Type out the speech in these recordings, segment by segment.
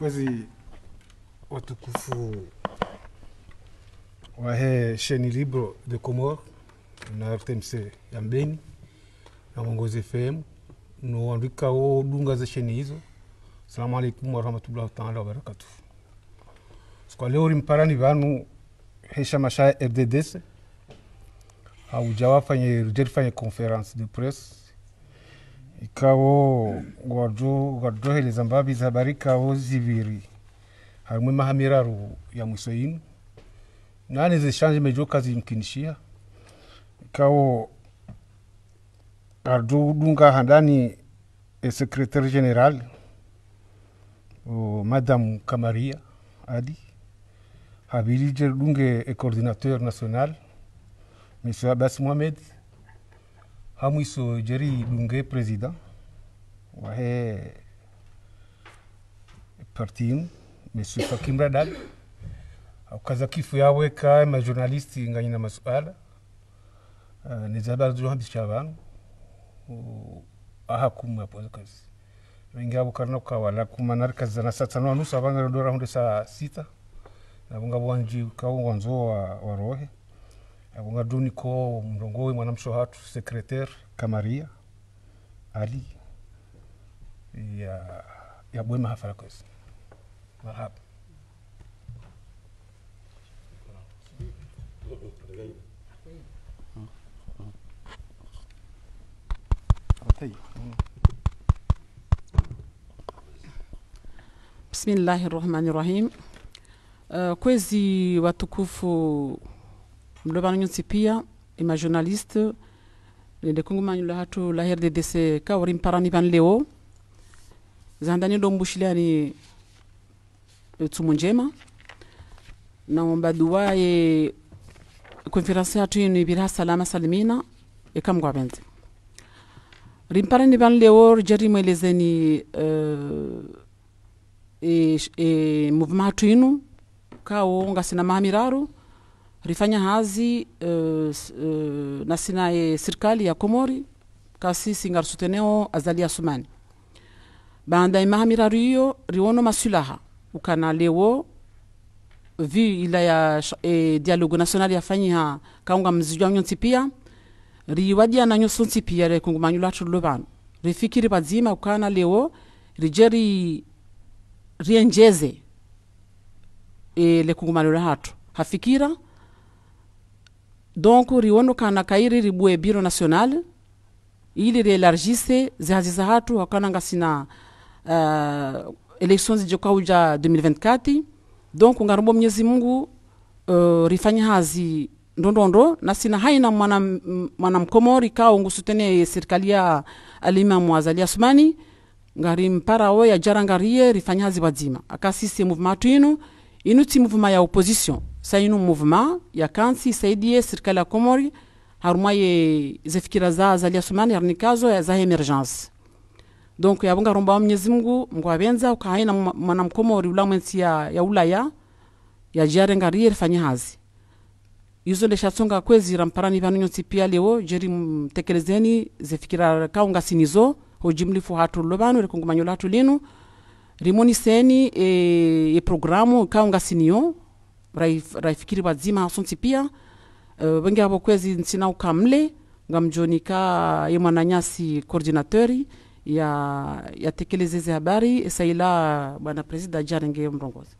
Kwezi watukufu wahe sheni libro de Comore na rtmc ya Mbeni na Mwongozi FM nuandika wo dunga za sheni hizo. Salamu alaikum warahmatullah taala wabarakatuh. Sikwa leo rimparani vanu hesha mashaya rddc haujawafanye rjerifanye conference de presse ikawo wadrohereza mbabi zabarikawo zibiri harimwe mahamiraru ya mwiso yino ze zishanje mejo kazi mkinishia ikawo dunga handani e secretary general o Kamaria Adi habilije dunge e coordinateur national monsieur Abbas Mohamed hamwiso jeri ɗunge président wahe he parti um monsieur fakimra dal akaza kifu yawe ka majournaliste nganyi na masuala uh, nezabara vanu abantu aha kumwe apoza kazi wengi kawala na saa tano na nusu hunde saa sita nabonga bwanji kawo wanzo wa, warohe wangadu niko mrongowe mwanamsho hatu sekreteri kamaria ali ya yabwe mahafala kwezi mahaba bismillahi rahmani rahim uh, kwezi watukufu mloɓanoñon pia ima ma journaliste nde kongumañula ha hatu la rddc ka warim parani ban lewo zandani ɗo ani eh, tsumo njema nawo duwa e konferansi hatu tuyini bira salama salimina e kam gwaɓenze rimparani ban leo jarimo mweleze ni uh, eh, e, eh, e mouvement ha tuyinu kawo ngasina rifanya hazi uh, uh, na sinaye serikali ya Komori kasi kasisi ngarsuteneo azalia sumani banda imahamira riyo riwono masulaha ukana lewo vi ila ya e, eh, dialogue national ha kaunga mzijwa nyonsi pia riwadiana nyosonsi pia rekungumanyula manyula vanu rifikiri vazima ukana lewo rijeri rienjeze e, manyula hatu hafikira donc riwonekana kairi ribue biro national ili rielargise zihazi za hatu hakananga sina uh, eh, election zijokauja 2024 donc ngarombo mnyezi mungu uh, eh, rifanye hazi ndondondo na sina haina mwana, mwana mkomori kao ngusu tene serikali ya alima mwazali asumani ngari mpara oya jarangarie rifanye hazi wadzima akasisi movement inu inuti ti mouvement ya opposition sa inu mouvement ya kansi si isaidie serikali ya Komori harumwa ye zefikira za zalia sumani harni kazo za emergence donc yabonga romba wa Mwenyezi Mungu mko abenza mwana mkomori ula mwensi ya, ya ulaya ya jare ngariye fanya hazi yuzo le shatsonga kwezi ramparani vanu nyonsi pia leo jeri mtekelezeni zefikira kaunga sinizo hojimlifu hatu lobanu rekungumanyo latu linu seni e, e programu kaunga sinio raifikiri vadzima asonsi pia uh, e, wengi avo kwezi ntsina ukamle ngamjoni ka ye mwananyasi coordinatori ya yatekelezeze habari esaila bwana presida janenge mrongozi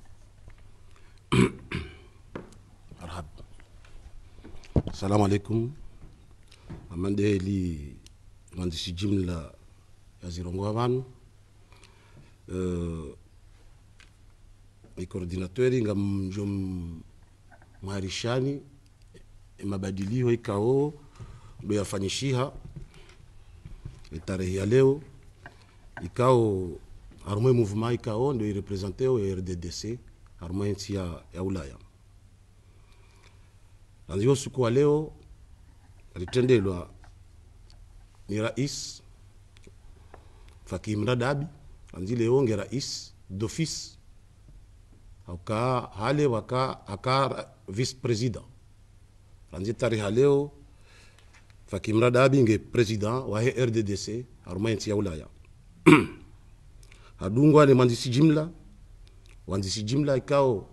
marhab assalamu alaikum amande li mandisi jimla bazirongo abantu eh, ikoordinatori nga mjo mharishani e mabadilio ikao ndo yafanyishiha e tarehe ya leo ikao harumwe mouvement ikao ndo irepresenteo ya RDDC harumwe nchi ya, ya Ulaya anzio suku wa leo alitendelwa ni rais fakimra dabi anzile onge rais d'office aka hale waka aka vice président ranzi tari haleo fakimra dabi nge président wahe rddc arumayensi ya ulaya hadungu ane mandisi jimla wanzisi jimla ikao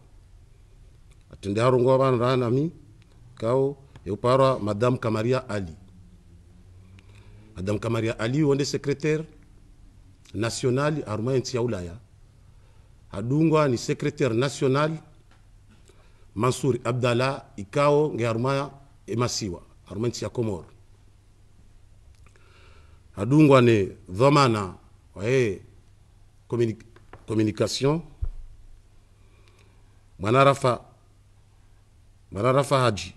atende harongo abana ranami kao euparwa madame kamaria ali madame kamaria ali wonde secrétaire nationali arumayensi ya ulaya adungwa ni secrétaire national mansur abdala ikao nge arumaya emasiwa arumayensi ya comore adungwa ni dhomana waye communication mwana rafa haji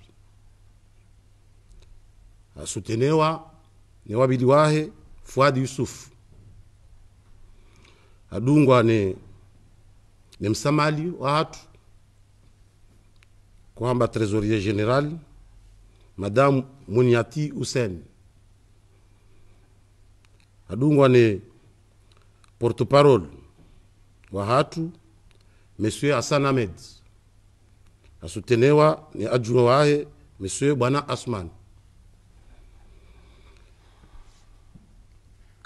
asuteniwa ni wabili wahe fuadi yusufu adungwa ni, ni msamali wa hatu kwamba trésorier général madame Muniati Hussein adungwa ni porte parole wa hatu monsieur Hassan Ahmed asutenewa ni ajuro wahe monsieur bwana Asman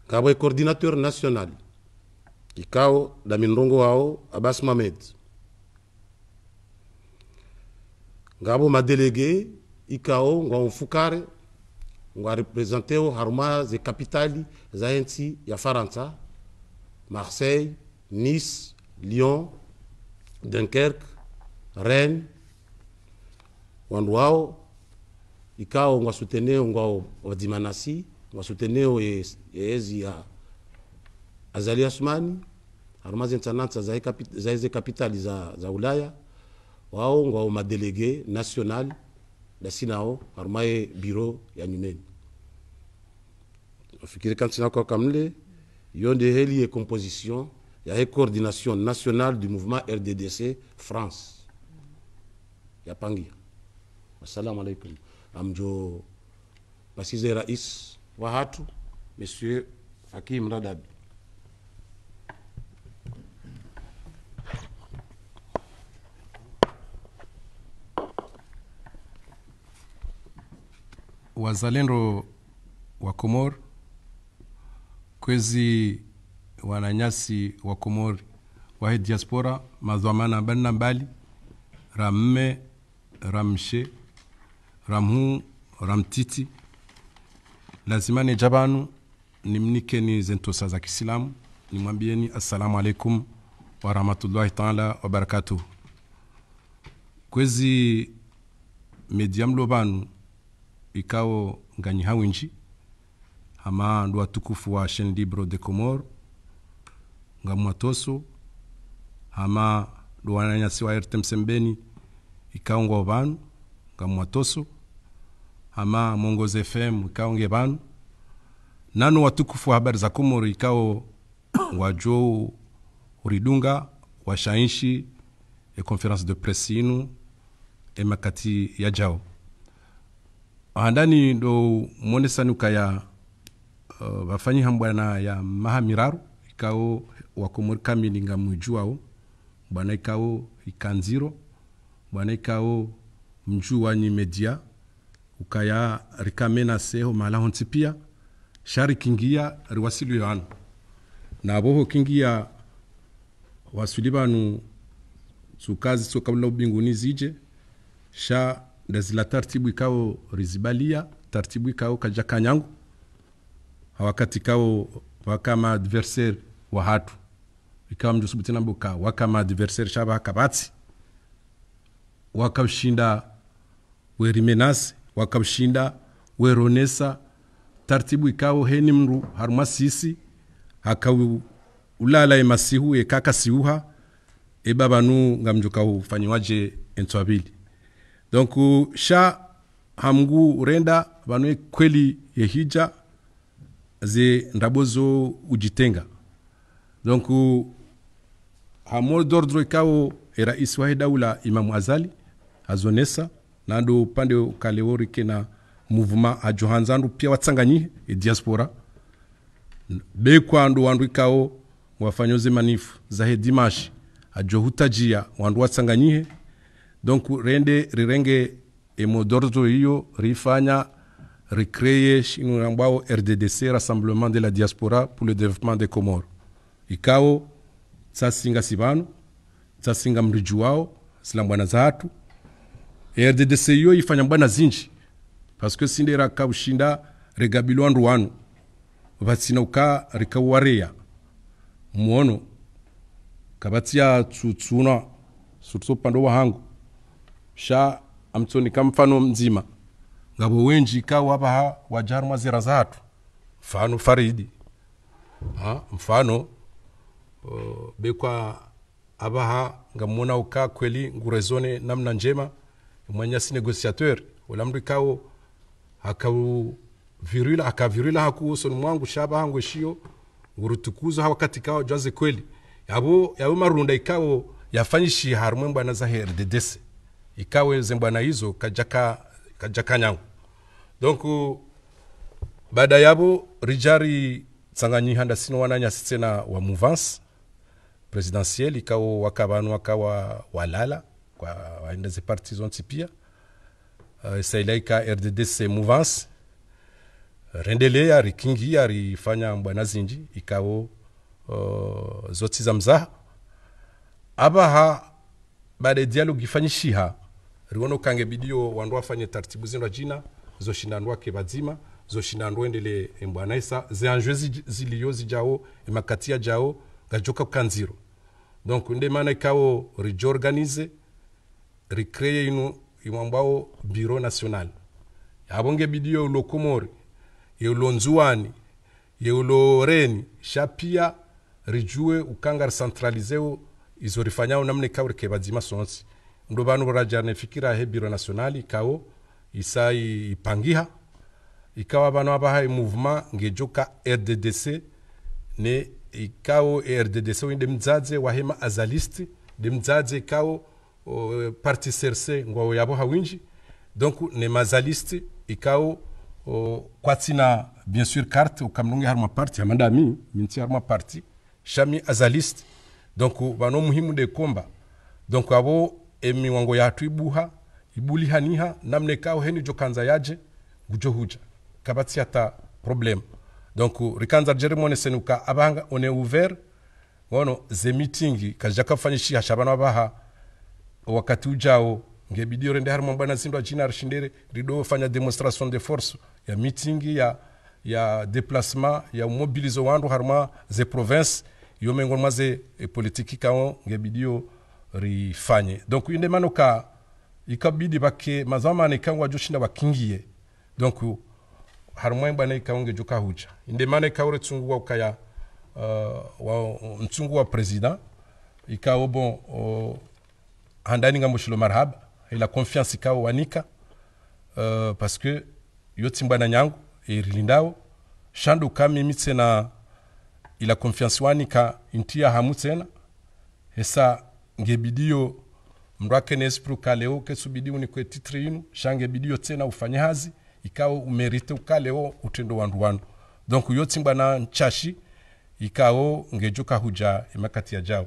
kabwe coordinateur national kikao na milongo wao Abbas Mohamed. ngabo madelege ikao ngwa mfukare ngwa representeo haruma ze kapitali za nchi ya Faransa Marseille, Nice, Lyon, Dunkerque, Rennes wandu wao ikao ngwa suteneo ngwa wadimanasi ngwa suteneo ye, yezi e ya Azali Asmani armazi ntsanantsa za hizi kapitali za, za ulaya wao ma délégué national dasi nao arumaye biro ya nyuneni ofikiri kantsinakaka mle yonde heli ye composition ya he coordination nationale du mouvement rddc france ya pangi assalamu alaykum. amjo basize rais wa hatu monsieur hakim radabi wazalendo wa Komor, kwezi wananyasi wa Komor wahe diaspora mazwamana banna mbali ramme ramshe ramhu ramtiti ni jabanu nimnikeni zentosa za Kiislamu, nimwambieni assalamu alaikum warahmatullahi taala barakatuh kwezi media mlo banu ikao ngani hawinji ama ndo watukufu wa chaine libre de comore ngamwatoso ama ndo wananyasi wa erte msembeni ikao ngwa vanu nga ama mongozi fm ikao nge vanu nano watukufu wa habari za comore ikao wajo ridunga washainshi e conference de presse inu e makati ya jao andani ɗo mone ukaya ya uh, bafanyi hambwana ya maha miraru ikawo wakomori kamili nga mjuao bwana ikawo ikanziro bwana ikawo mju wanyi media ukaya rikamena seho mahala honsi pia shari kingia riwasili yohanu na boho kingia wasuli banu tsukazi tso ubinguni zije sha ndazila tartibu ikao rizibalia tartibu ikao kaja kanyangu wakati kao wakama adversaire wa hatu ikawa mjusubuti nambo ka wakama adversaire shaba hakabatsi wakamshinda werimenasi wakamshinda weronesa tartibu ikao heni mru haruma sisi hakawi ulala emasihu ekaka siuha ebabanu ngamjuka ufanyiwaje entwabili donc euh, sha hamgu renda vanwe kweli yehija ze ndabozo ujitenga donc euh, hamor dordre kao e rais daula imamu azali azonesa nando pande kaleori kena mouvement johanzandu pia watsanganyihe e diaspora bekwa andu wandu ikao wafanyoze manifu zahe dimashi ajohutajia wandu watsanganyihe donc rende rirenge emodorzo hiyo rifanya rikreye shinu ambao rddc rassemblement de la diaspora pour le développement des comores ikawo tsasinga sivanu tsasinga mriju wao silambwana zatu rddc hiyo ifanya mbwana zinji parce que sinde rakaushinda regabilwandu wanu vatsina uka rikawareya muono kavatsia tsutsuna surutso upande wahangu sha amtsonika mfano mzima ngabo wenji ikawa vaha wajarumwa zira zatu mfano faridi ha? mfano bekwa abaha ngamona uka kweli ngurezone namna njema mwanyasi negociateur ula mndu ikawo hakau virila akavirila hakuusoni mwangu shaba hangu eshiyo ngurutukuzo hawakati katikao jwaze kweli yabo yabo marunda ikawo yafanyishi harumwe mbwana za hrdds ikawe zembwana hizo kajaka kajakanyangu donc baada yabo rijari tsanganyi handa sino wananya tsena wa mouvance presidentielle ikao waka vanu wakawa walala kwa waenda zipartizo ntsipia uh, sailaika rddc mouvance rendele ari kingi ari fanya mbwana zinji ikao uh, zotsi za mzaha abaha baada ya dialogue ifanyishiha riwono kange bidio wandu afanye taratibu zindwa jina zoshindandu ake bazima zoshindandu endele embwana esa zianjwe ziliyo zijao emakati jao gajoka kanziro donc nde maana kawo rijiorganize recreer inu imambao biro national abonge bidio ulo kumori yeulo nzuwani yeulo reni shapia rijue ukanga centralizeo izorifanyao namna ikawo rikebazima sonsi ndo vanhu vorajana ifikira he biro nasionali ikao isa ipangiha ikawa vanu avaha imuvema ngejoka rddc ne ikawo rddc uinde mdzadze wahema azalist de mdzadze parti serse ngwao yavoha winji donc ne mazalist ikawo uh, kwatsina bien sûr carte ukamnunge haruma parti hamandami minti haruma parti shami azalist donc vano muhimu de komba donc avo emiwango yathu ibuha ibuli haniha namne kao heni jokanza yaje gujo huja kabatsi ata problem donc rikanza jeremone senuka abanga one est ouvert wono ze meeting kajja kafanyishi hashabana baha wakati ujao ngebidio rende harimo bwana sindwa china arshindere rido fanya demonstration de force ya meeting ya ya déplacement ya mobilisation wandu harma ze province yomengo mengo maze e politiki kao ngebidio rifanye donc inde manuka ikabidi bake mazamani kangwa joshinda bakingiye donc hari umwemba ne kaunge juka huja inde mane kaure tsungu wa kaya uh, wa mtsungu wa president ikao bon uh, handani nga mushilo marhaba ila confiance ikawo wanika uh, parce que yo tsimbana nyangu erilindawo shandu mitse na ila confiance wanika intia hamutsena tsena hesa ngebidio mrwakene esprit ukaleo kesubidi ni titri inu shange bidio tena ufanye hazi ikawo umerite ukaleo utendo wandu wandu donc yo tsimbwa na nchashi ikao ngejuka huja imakati ya jao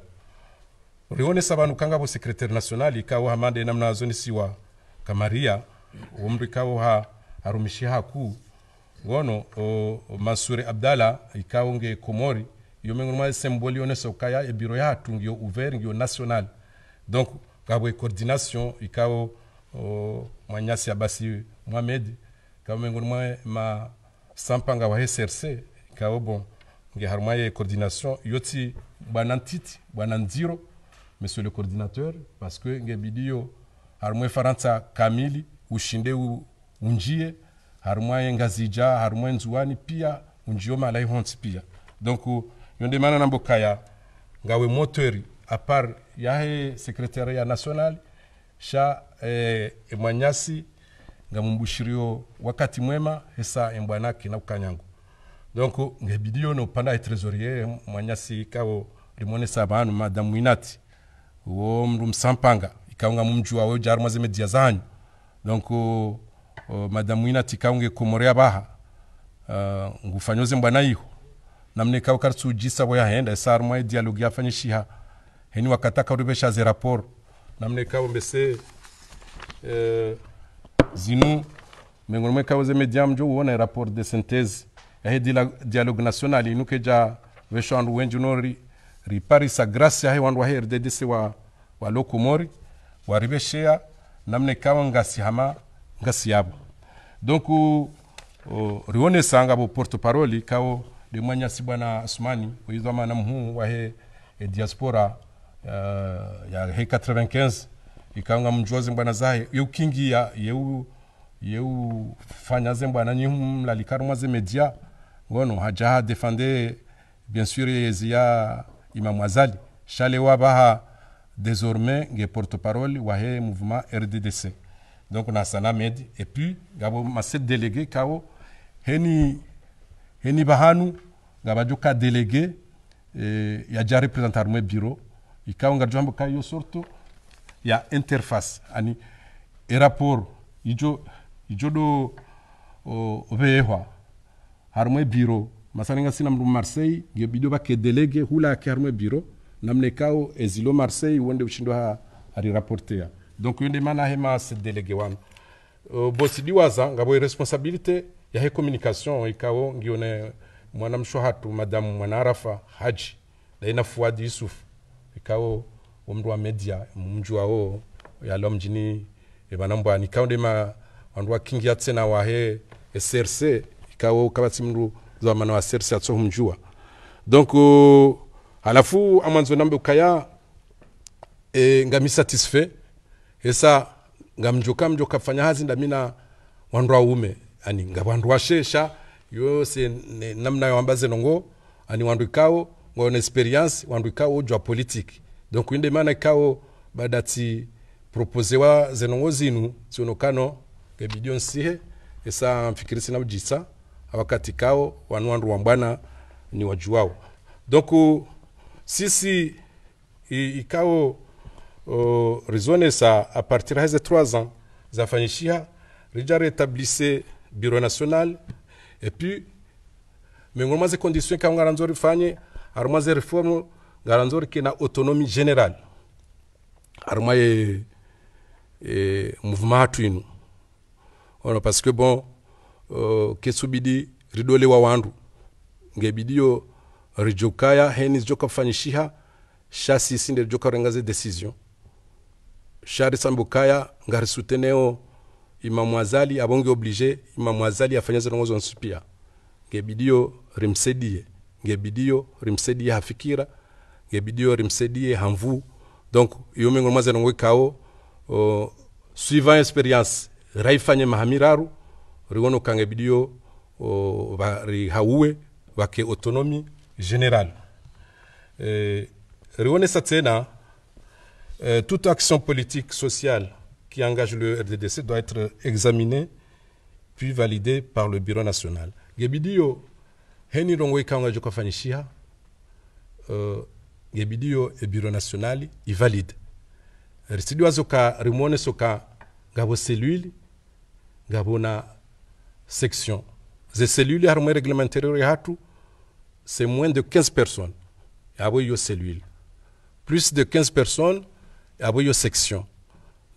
urionesa vanhu kangavo secretary national ikao hamande namna siwa kamaria umri kao ha harumishi haku ngono masure abdala ikao nge komori yo mengoma symbole yo kaya e biro ya tungio ouvert yo national donc kabo e coordination ikao o manyasi abasi Mohamed kabo mengoma ma sampanga wa SRC kabo bon nge haruma ye coordination yoti bwana ntiti bwana monsieur le coordinateur parce que nge bidio yo harumwe Camille ushinde u, unjie harumwaye ngazija harumwe nzuwani pia unjio malai pia donc mana na mbukaya ngawe motori apar yahe sekretariat national sha eh, emwanyasi ngamumbushiriyo wakati mwema hesa embwanaki na ukanyangu donc ngebidiyo nopanda trésorier mwanyasi kawo limone sabanu madam winati wo mndu msampanga ikaunga mumju wawe jarumwaze media zanyu donc madam winati kaunge komorea baha uh, ngufanyoze mbwana iho namni kawkar suji sar henda dialogue ya fany shiha heni wakata ka karubesha chaze rapport namni kawo mbese euh zinu me ngol me kaw ze media jo wona rapport de synthèse ya he dialogue national inu ke ja ve vesho andu wenji unori riparisa gracia yahe wandu wahe rddc wa, wa lokumori waribeshea namne kaw ngasi hama ngasi yabo donc o rione sanga bo porte parole kaw si bwana asumani wizama namuhu wahe e diaspora uh, ya he 95 ikanga mjozi mbwana zahe yeukingia yeu yeu fanya ze mbwana nyihu lalikarumwa ze media ngono hajaha defende bien sûr yezia imam azali shale wabaha désormais nge porte-parole wahe mouvement RDDC donc na sana med et puis gabo sept délégué kao heni heni bahanu ngabajuka delege eh, yaja representar mwe biro ikawo ngarjambo kayo sorto ya interface ani e rapport ijo ijo do weehwa har mwe biro masaninga sina ɗum marseille ge ɓiɗo ke délégué hulake har mwe biro namne kawo ezilo marseille wonde ushindo ha ari rapporter donc yonde mana hema se délégué wan uh, si ɗi waza ngabo responsabilité yahe communication ikao ngione mwanamsho hatu madamu mwanarafa haji daina fuadi yusuf ikao womndu wa media mumji wawo yalwa mjini vanambwani ikawo ndema wandu wakingia tsena wahe src ikawo kavatsi mndu zamana wa src atso humjua donc uh, alafu amwanzo nambe ukaya e, ngami ngamisatisfait esa ngamjoka mjoka fanya hazi ndamina wandu aume yani ngabandu washesha yose ne, namna yawambaze nongo ani wandu ikao ngona experience wandu ikao jwa politiki donc inde maana ikao badati wa zenongo zinu kano sionokano e gebidio nsihe esa sina nabujisa wakati kao wanu wandu wa wambwana ni wajuao donc sisi ikao uh, rizone sa a partir de 3 ans zafanyishia rija retablisse bureau national et puis miongoni mwa zile condition kama ngaranzori fanye harimo zile reforme ngaranzori kina autonomie generale harimo e, mouvement hatwinu ono parce que bon uh, kesubidi ridolewa wandu ngebidiyo rijokaya henis joka fanyishiha sha sisinde rijoka rengaze decision sha risambukaya ngarisoutene o imamwazali abonge oblige imamwazali afanye zonongo nsupia ngebidio rimsedie ngebidio rimsedie hafikira ngebidio Rimsedie? hamvu donc iyo mengo mwaze kao o, suivant experience raifanye mahamiraru riwono kange bidiyo rihauwe ke autonomie générale eh, riwone sa tsena eh, toute action politique sociale qui engage le RDDC doit être examiné puis validé par le Bureau national. Gebidio, henirongwe kanga joko fanishiha, euh, gebidio le Bureau national, il valide. Residu zoka, rimone soka gabo cellule, gabo na section. cellules cellules, harumwe réglementaire c'est moins de 15 personnes. Abo cellule. Plus de 15 personnes, abo yo section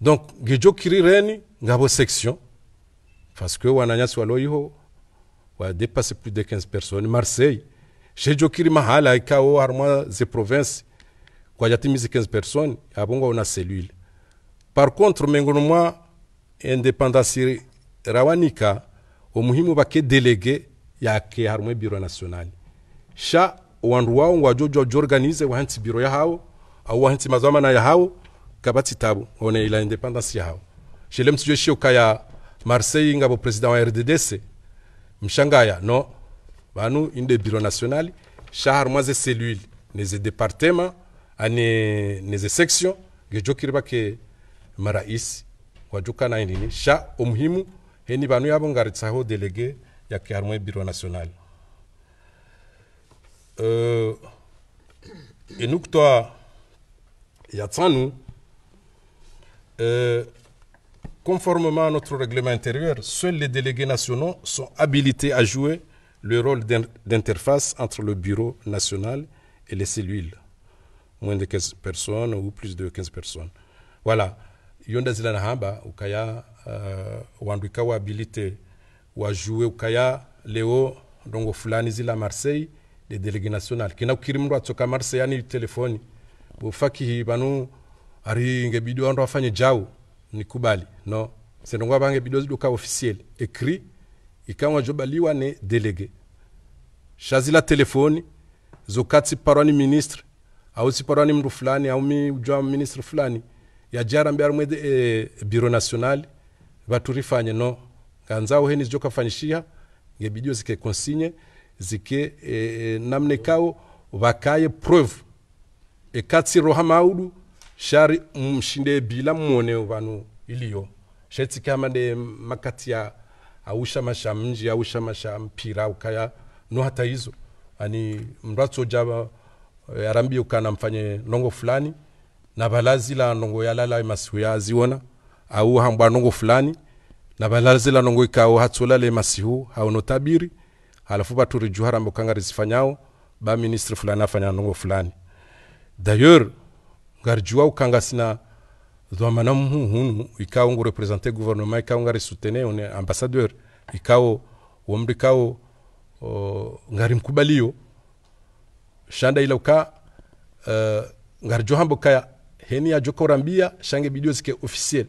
donc ngejokirireni ngabo section parce que wananyasi a dépassé plus de 15 personnes marseille shejokiri mahala provinces, harumwa ze province kwajatimize 15 personnes abongwa une cellule par contre mengono mwa independance rawanika omuhimu bake delege yake harumwe biro nationale sha wandu wao ngwajojwa jorganize wahansi biro yahawo au wahansi mazamana yahawo kabati tabu one ila independence yao shile mtujeshi ukaya Marseille nga bo president wa RDDC mshangaya no banu inde bureau national shahar mwaze cellule neze departement ane neze section gejokiri ke marais wa wajuka na nini sha umuhimu heni banu yabo ngaritsa ho delegue ya kiarmwe bureau national euh enuktoa yatsanu Euh, conformément à notre règlement intérieur, seuls les délégués nationaux sont habilités à jouer le rôle d'interface entre le bureau national et les cellules. Moins de 15 personnes ou plus de 15 personnes. Voilà. Yonda zilana hamba ukaya gens qui sont habilité à jouer ukaya leo donc fulani zila Marseille les délégués nationaux. na ukirimrwa toka Marseille téléphone telefoni. Bofaki banu ari ngebidi wandu afanye jau nikubali no sendongwa bange bido ziduka officiel écrit ikamwa jobaliwa ne délégué zokati ministre au si fulani au mi jwa ministre fulani e, eh, bureau national baturifanye no zike consigne zike e, namne kao vakaye preuve ekatsi roha maudu shari mshinde mm, bila mwone vanu iliyo sheti kama de makati ya ausha masha mji ausha masha mpira ukaya no hata hizo ani mratso jaba eh, arambie ukana mfanye nongo fulani na balazi la nongo yalala ya yaziona au hambwa nongo fulani na balazi la nongo ikao hatsolale masihu hauno tabiri halafu baturi juhara ukanga rizifanyao ba ministri fulani afanya nongo fulani d'ailleurs garjuwa ukangasina zwamana muhunhunu ikao ngu represente gouvernement ikao ngari sutene one ambassadeur ikao womri kao ngari mkubalio shanda ila uka uh, e, ngari johambo kaya heni ya joko rambia shange bidio zike officiel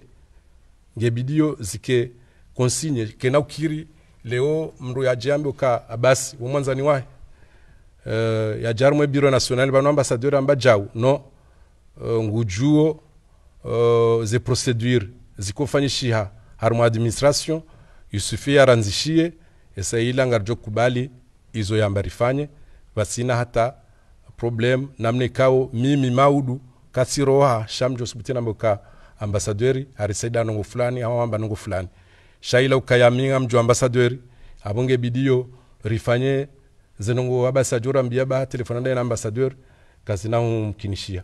nge bidio zike konsigne kena ukiri leo mru ya jambo ka abasi womwanzani wahe uh, e, ya yajarumwe biro national bano ambasadori amba jau no Euh, ngujuo euh, ze procedure zikofanyishiha hari mu administration yusufi yaranzishiye esa yilanga ryo kubali izo yamba rifanye basina hata problem namne kao mimi maudu kasiroha shamjo subutina mboka ambasadweri hari saida nongo fulani ama amba nongo fulani shaila ukayaminga mjo ambasadweri abonge bidio rifanye zenongo abasajura mbia ba telefona ndaye na ambasadweri kazina mkinishia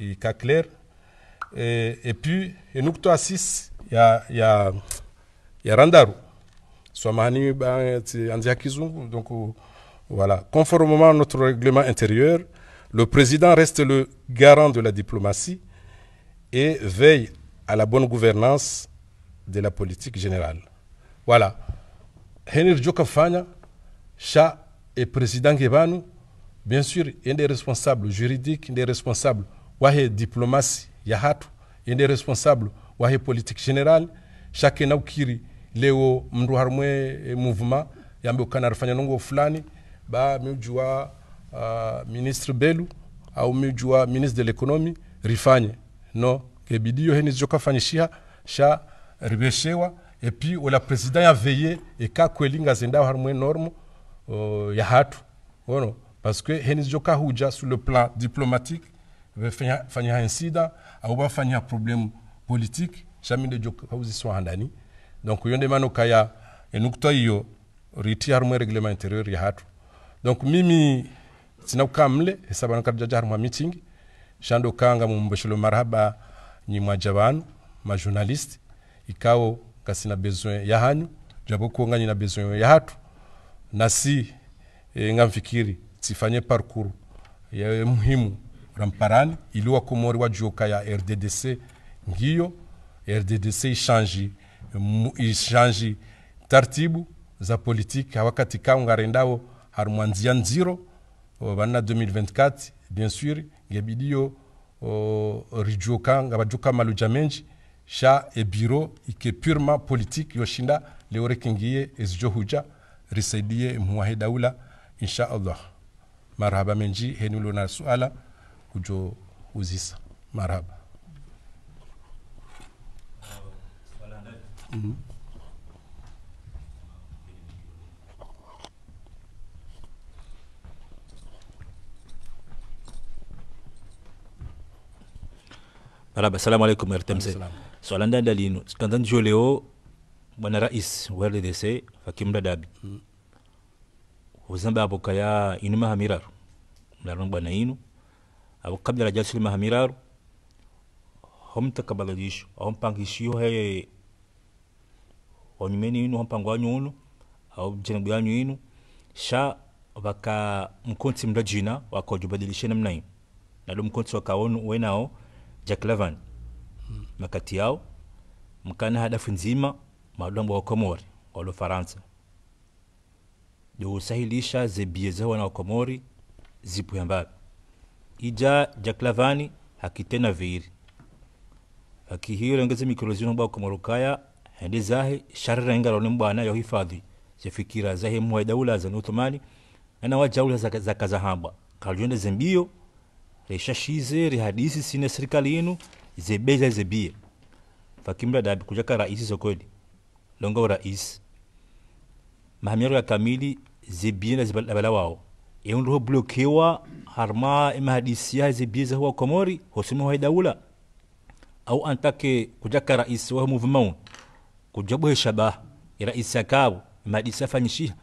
Et puis, clair et puis y y il y a randaru kizungu donc euh, voilà conformément à notre règlement intérieur le président reste le garant de la diplomatie et veille à la bonne gouvernance de la politique générale voilà henir Djokafanya, chef et président gebanu bien sûr il y a des responsables juridiques il des responsables wahe diplomasi ya hatu yende responsable wahe politique general shake naukiri leo mndu harumwe e, mouvement yambe ukana rufanya nongo fulani ba miujua uh, ministre belu au miujua ministre de l'économie rifanye no kebidiyo heni zokafanyishiha sha ribeshewa epi ola president yaveye eka kwelinga zenda harumwe norme uh, ya hatu ono parce que heni zokahuja sur le plan diplomatique vimefanya hensida aubafanya problem politique chamine jok hauziswa handani donc yonde mano kaya enukta iyo riti harumwe reglement intérieur ya hatu donc mimi kamle sinakukamle hesaba nkarjaja harumwa meeting chando kanga mumbeshelo marhaba nyimwa jabanu ma journaliste ikao kasina besoin ya hanyu jabo kuonga na besoin ya hatu na si e, eh, ngamfikiri sifanye parcours ya muhimu ramparani iliwako mori wajuka ya rddc ngiyo rddc ishanji euh, ishanji tartibu za politiki hawakati kao ngarendawo nziro vanna 2024 bien sur ngebidiyo rijuka ngabajuka maluja menji sha ebiro ike purement politique yoshinda leoreke ezijo ezijohuja risaidie muwahe daula insha allah marhaba menji henulona suala kujo uzisa marhaba mm -hmm. Maraba, mm-hmm. salamu alaikum RTMC. Swala ndanda lino kanza njo leo bwana rais wa RDC Hakim Dadabi mm. Mm-hmm. uzamba kaya inuma hamiraru mlalo bwana inu abu kabla rya sulima hamiraro hom dish hom pangishiyo he onyumeni inu hom pango wanyu unu au jengo yanyu inu sha waka mkonti mda jina wakajubadilishe namna hii nalo mkonti wakaonu wenao Jack Levan hmm. makati yao mkana hadafu nzima maalumu wa Komori walo Faransa do usahilisha zebie zao na Komori zipu yambapi ija jaklavani hakitena viri haki hiyo lengeze mikolozino bwa komorokaya hende zahe sharrengalone mbwana ya hifadhi zefikira zahe mwa daula za Ottomani na wa jaula za, za kazahamba kaljonde zembio resha shize rehadisi sine serikali yenu zebeza zebie fakimla dabi kujaka raisi sokodi longo raisi mahamiaro ya kamili zebie na zibala wao eundi blokewa harma imahadisia zibiza huwa komori hosumi huwa daula au antake kujaka rais wa mouvement kujabu heshaba rais akabo imahadisia fanyishiha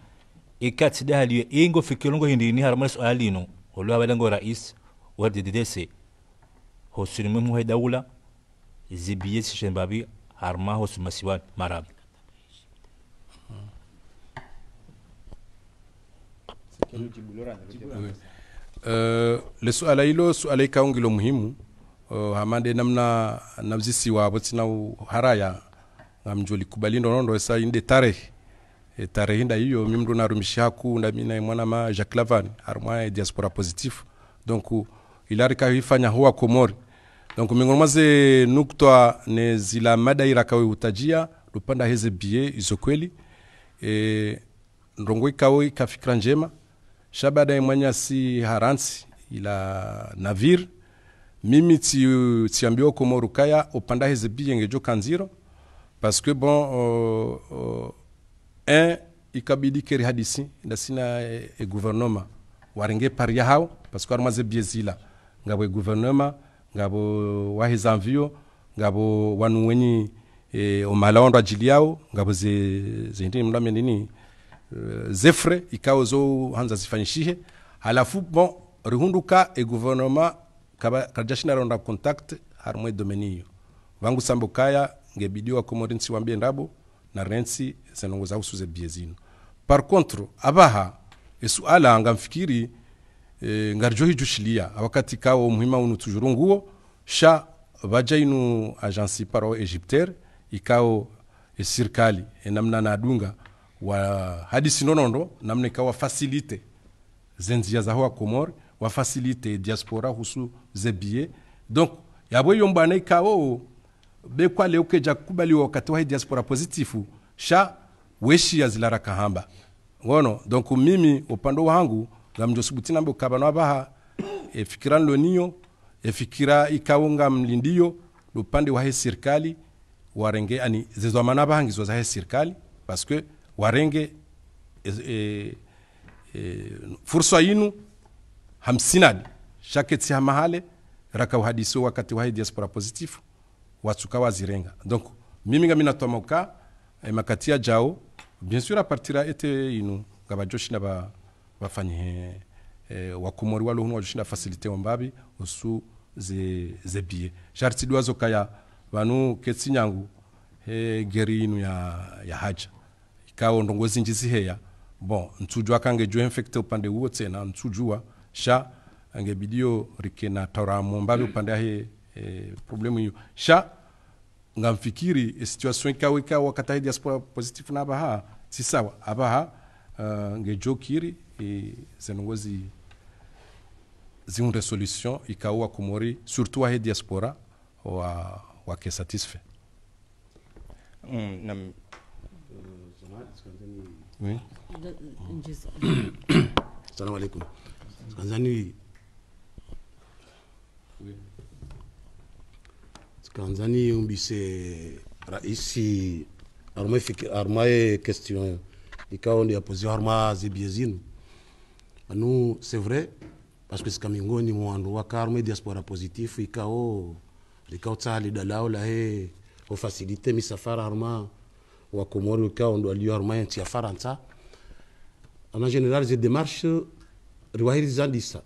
ikatsidahaliwe ingo fikirongo hindini harma sualino olwa balango rais wa DDDC hosumi huwa daula zibiye sishembabi harma hosumasiwa marabi Eh, le su'ala ilo su'ala ikawungilo muhimu uh, eh, hamande namna namzisi wabo tsinau haraya ngamjo likubali ndonondo esa inde tarehe e tarehe nda hiyo mimndu narumishi haku ndamina mwana ma Jacques Lavan armwa diaspora positif donc ilarika hifanya huwa komori donc miongoni mwaze nukta ne zila mada irakawe utajia lupanda heze bie izo kweli e, ndongo ikawe ikafikira njema shabada imwanya si haransi ila navire mimi tsiambiwa komo opanda hezi biyenge jo kanziro parce que bon un ikabidi keri hadisi na sina e, e gouvernement waringe paria hao parce que armaze biezila ngabo e gouvernement ngabo wa hezanvio ngabo wanu wenyi e, omalondo ajili yao ngabo ze zindi mlamya Euh, zefre zefre zo hanza zifanyishihe halafu bon rihunduka e guvernema kaja ronda contact harumwe domeniyo vangu sambokaya ngebidiwa komo rinsi wambie ndabo na rensi zenongoza husuze bie zino par contre abaha esu ala anga mfikiri e, ngarjo hijushilia wakati kawo muhima unu tujurunguo sha vaja inu agensi paro egyptaire ikao e, eh, sirkali enamna nadunga wa hadisi nonondo namna ikawa facilite zenziya zaho wa komore wa facilite diaspora husu zebiye donc yabwe yombana ikawo bekwa leo keja kubaliwa wakati wa diaspora positifu sha weshia zilara kahamba ngono donc mimi upande wangu ngamjosubutina nambe ukabano abaha efikira nloniyo efikira ikawo ngamlindiyo upande wa he serikali warenge ani zezwamana abahangizwa za he serikali parce que warenge e, e, fursa yinu hamsinadi shake tsiha mahale rakauhadiso wakati wa diaspora positif watsuka wazirenga donc mimi nga minatomoka e, makati ya jao bien sûr apartira ete inu nga bajoshi na bafanyihe e, wakomori walohunu wajoshi na facilite wambabi osu ze, ze bie sharti kaya banu ketsi nyangu he geri inu ya, ya haja kawo ndongozi njisiheya bon ntsujwa kange jo infecte upande huo tena ntujua sha angebidio rike na tauramo mbali mm. upande ahe e, problemu hiyo sha ngamfikiri e situation ikawe kawa wakati diaspora positive na baha si sawa abaha uh, eh, ngejo kiri e, zenongozi ziunde solution ikawa kumori surtout ahe diaspora wa wake satisfait mm, Oui. Salam alaikum. Skanzani. Oui. Skanzani, on dit c'est ici. Armée, armée, question. Et quand on est posé armée, c'est biaisine. À nous, c'est vrai. Parce que ce camingo, ni moi, on voit qu'armée diaspora positif. Et quand on oh, est posé armée, c'est biaisine. Les cas où ça a l'air d'aller, on facilite, mais ça fait armée. wakomori ka on doit faransa mayen tia faranta en riwahirizandisa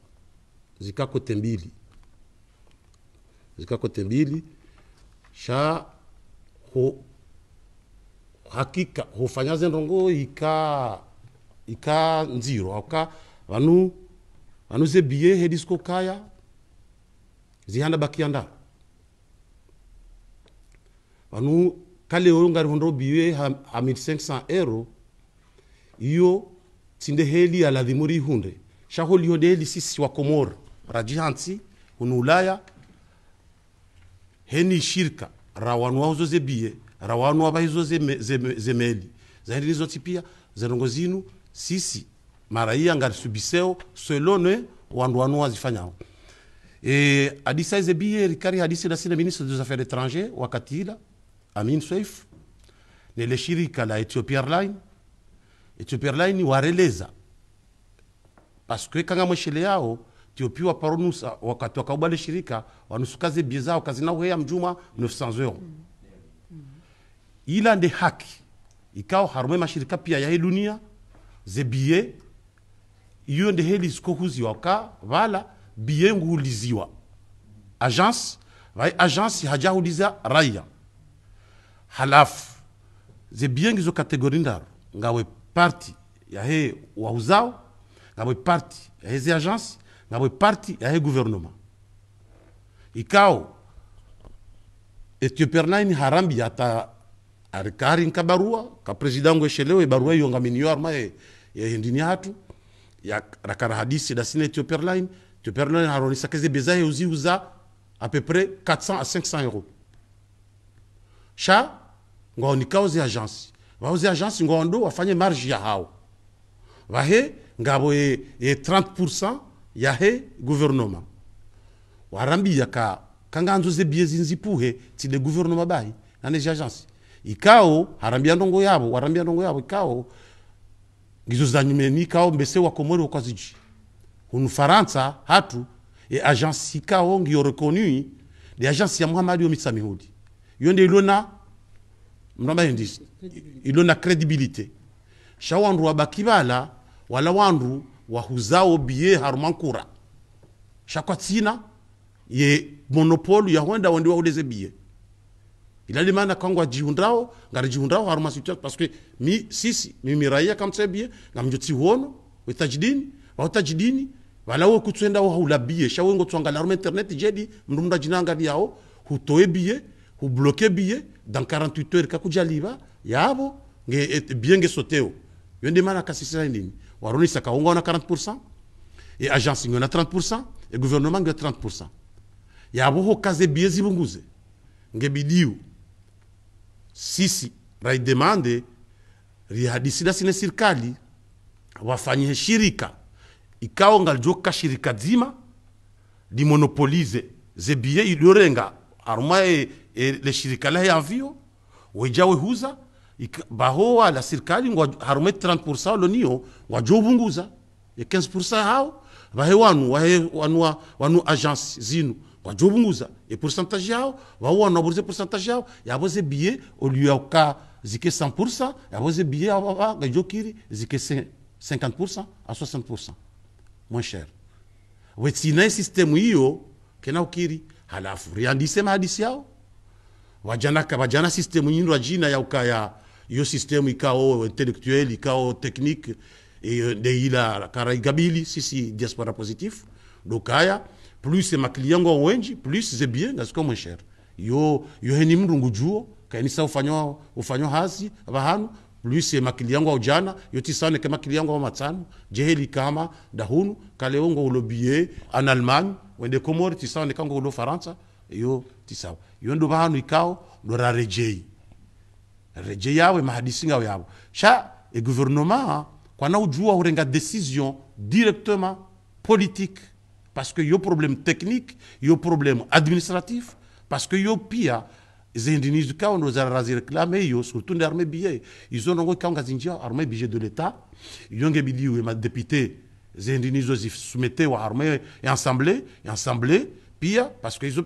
zika kote mbili zika mbili sha ho, hakika hofanyaze ndongo ika ika nziro aka vanu ze biye hedisko kaya zihanda bakiyanda vanu kale oyo ngarihonda obiwe ha, ha 1500 euro iyo tinde heli ya lazimu hunde shaho liho deheli sisi wa komor rajihansi hunu heni shirka rawanu wa wahuzo zebie rawanu wa wabahizo zemeli zeme, zeme zahiri tipia pia zarongo zinu sisi mara maraia ngarisubiseo swelone wandu wanu wazifanyao e, hadisa izebiye rikari hadisi na sina ministre des affaires étrangères wakati ila Amin Saif na ile shirika la Ethiopia Airline. Ethiopia Airline wareleza paske kanga mweshele yao tiopiwa paronusa wakati le shirika wanusukaze bie zao kazi nao heya mjuma 900 euro mm. mm. ila ndi haki ikao harume mashirika pia ya dunia ze bie iyo ndi heli zikohuziwa waka wala bie nguhuliziwa agence vai agence hajahuliza raia Halaf, halafu zibienge izo kategori ndaro ngawe parti yahe wauzao ngawe parti yahe zi agence ngawe parti yahe gouvernement ikao etioperna harambi ata arikari nkabarua ka presidangu eshelewe ebarua iyo ngaminiyo ya yahindini hatu yakara hadisi dasine etioper line etioper line haronisakeze beza heuzi uza à peu près 400 à 500 euros cha ngaonikao zi agence vao zi agence ngondo wafanye marge ya hao vahe ngavo ye, ye 30 yahe guvernoma warambia ka kanganzo zebie zinzipuhe tsile guvernoma bayi nane zi agence ikao harambia ndongo yavo warambia ndongo yavo ikao ngizo zanyumeni ikao mbese wakomori wakwaziji hunu faransa hatu e agence ikao ngiyo reconnue de agensi ya muhamadi yo mitsamihudi yo nde ilona mramba indi ilona credibilité sha wandu wabakibala wala wandu wahuzao biye harumankura shakwatsina ye monopole yahwenda wandi wahuleze biye ilali maana kangu ajihundao ngarijihundao haruma situ parce que mi sisi mimi raia kamtsebie ngamjotsi wono wetajdini wautajdini wala wo kutsenda wo haulabiye shawengo tswangala rume internet jedi mndu mnda jinanga yao hutoebie hu bloquer billet dans 48 heures kakuja liva yabo nge bien nge soteo oh. yo ndi mana kasisira nini waroni saka unga na 40% et agence ngona 30% et gouvernement nge 30% yabo ho kaze billet zibunguze nge bidiu sisi rai demande rihadisira sine serikali wafanye shirika ikawa ngalijoka shirika zima limonopolize zebie iliorenga aruma e et e, shirikala ya mvio wejawe huza bahoa la serikali ngwa harume 30% loniyo ngwajobunguza e 15% hao vahe wanu wahe wanu wanu agence zinu ngwajobunguza e pourcentage yao vaho wanu aburize pourcentage yao yaboze biye au lieu au ka zike 100% yaboze biye ababa jokiri zike 50% à 60% moins cher wetsinaye systemu hiyo kena ukiri halafu riandise mahadisi yao wajanaka wajana systemu nyindwa jina ya ukaya yo systemu ikao intellectuel ikao technique e, deila karaigabili sisi diaspora positif dokaya plus ma client makiliango wenji plus c'est bien parce que mon cher yo yo heni mrungu juo kaini sa ufanyo ufanyo hazi vahanu plus makiliango ujana kama client makiliango matsano jeheli kama dahunu kaleongo ulobie en Allemagne wende komori tisane kango ulo Faransa yo tisawa iyo ndo vahanu ikao ndo rarejei rejei yawe mahadisi ngao yavo sha e gouvernement kwana ujua hurenga decision directement politique parce que yo problème technique yo problème administratif parce que yo pia zindinizi kao ndo zarazireklame yo surtout nde arme biye izo nongo kao ngazinjia arme biye de l'état yo ngebiliwe madepite zindinizo zisumete wa arme et assemblée et assemblée pia parce que izo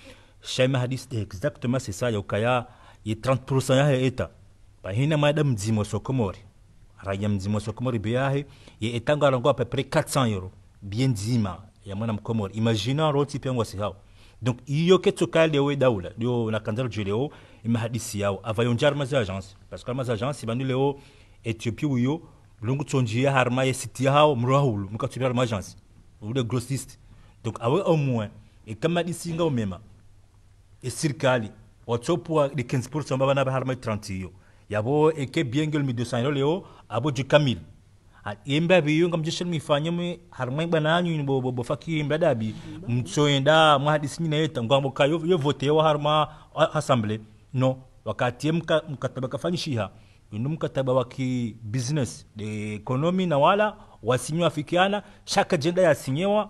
shema hadis de exactement c'est ça yokaya ye 30% yahe eta bahina Madame mzimo sokomori Raya mzimo sokomori biyahe ye etanga rango à peu près 400 euros bien dima ya mwana mkomori imagina roti pia ngwa hao donc iyo ketso kale we daula yo na kanzalo ima imahadisi yao avayonjar mazi agence parce que mazi agence bandu leo Ethiopie uyo lungu tsonjia harma ye siti yao mrohulu mukatubira mazi agence ou le grossiste donc awe au moins et kama disinga au même esirikali watsopua de 15% ba bana ba harma 30 yo yabo eke biengel mi 200 leo abo jikamil yemba biyo ngam jishel mi fanye mi harma bananyu bo bo, bo faki yemba dabi mtsoenda mwa hadisi nyina yeta ngwambo kayo yo vote yo harma assembly no wakati mka, mkataba kafanyishiha inu mkataba wa business de ekonomi na wala wasinyo afikiana shaka jenda yasinyewa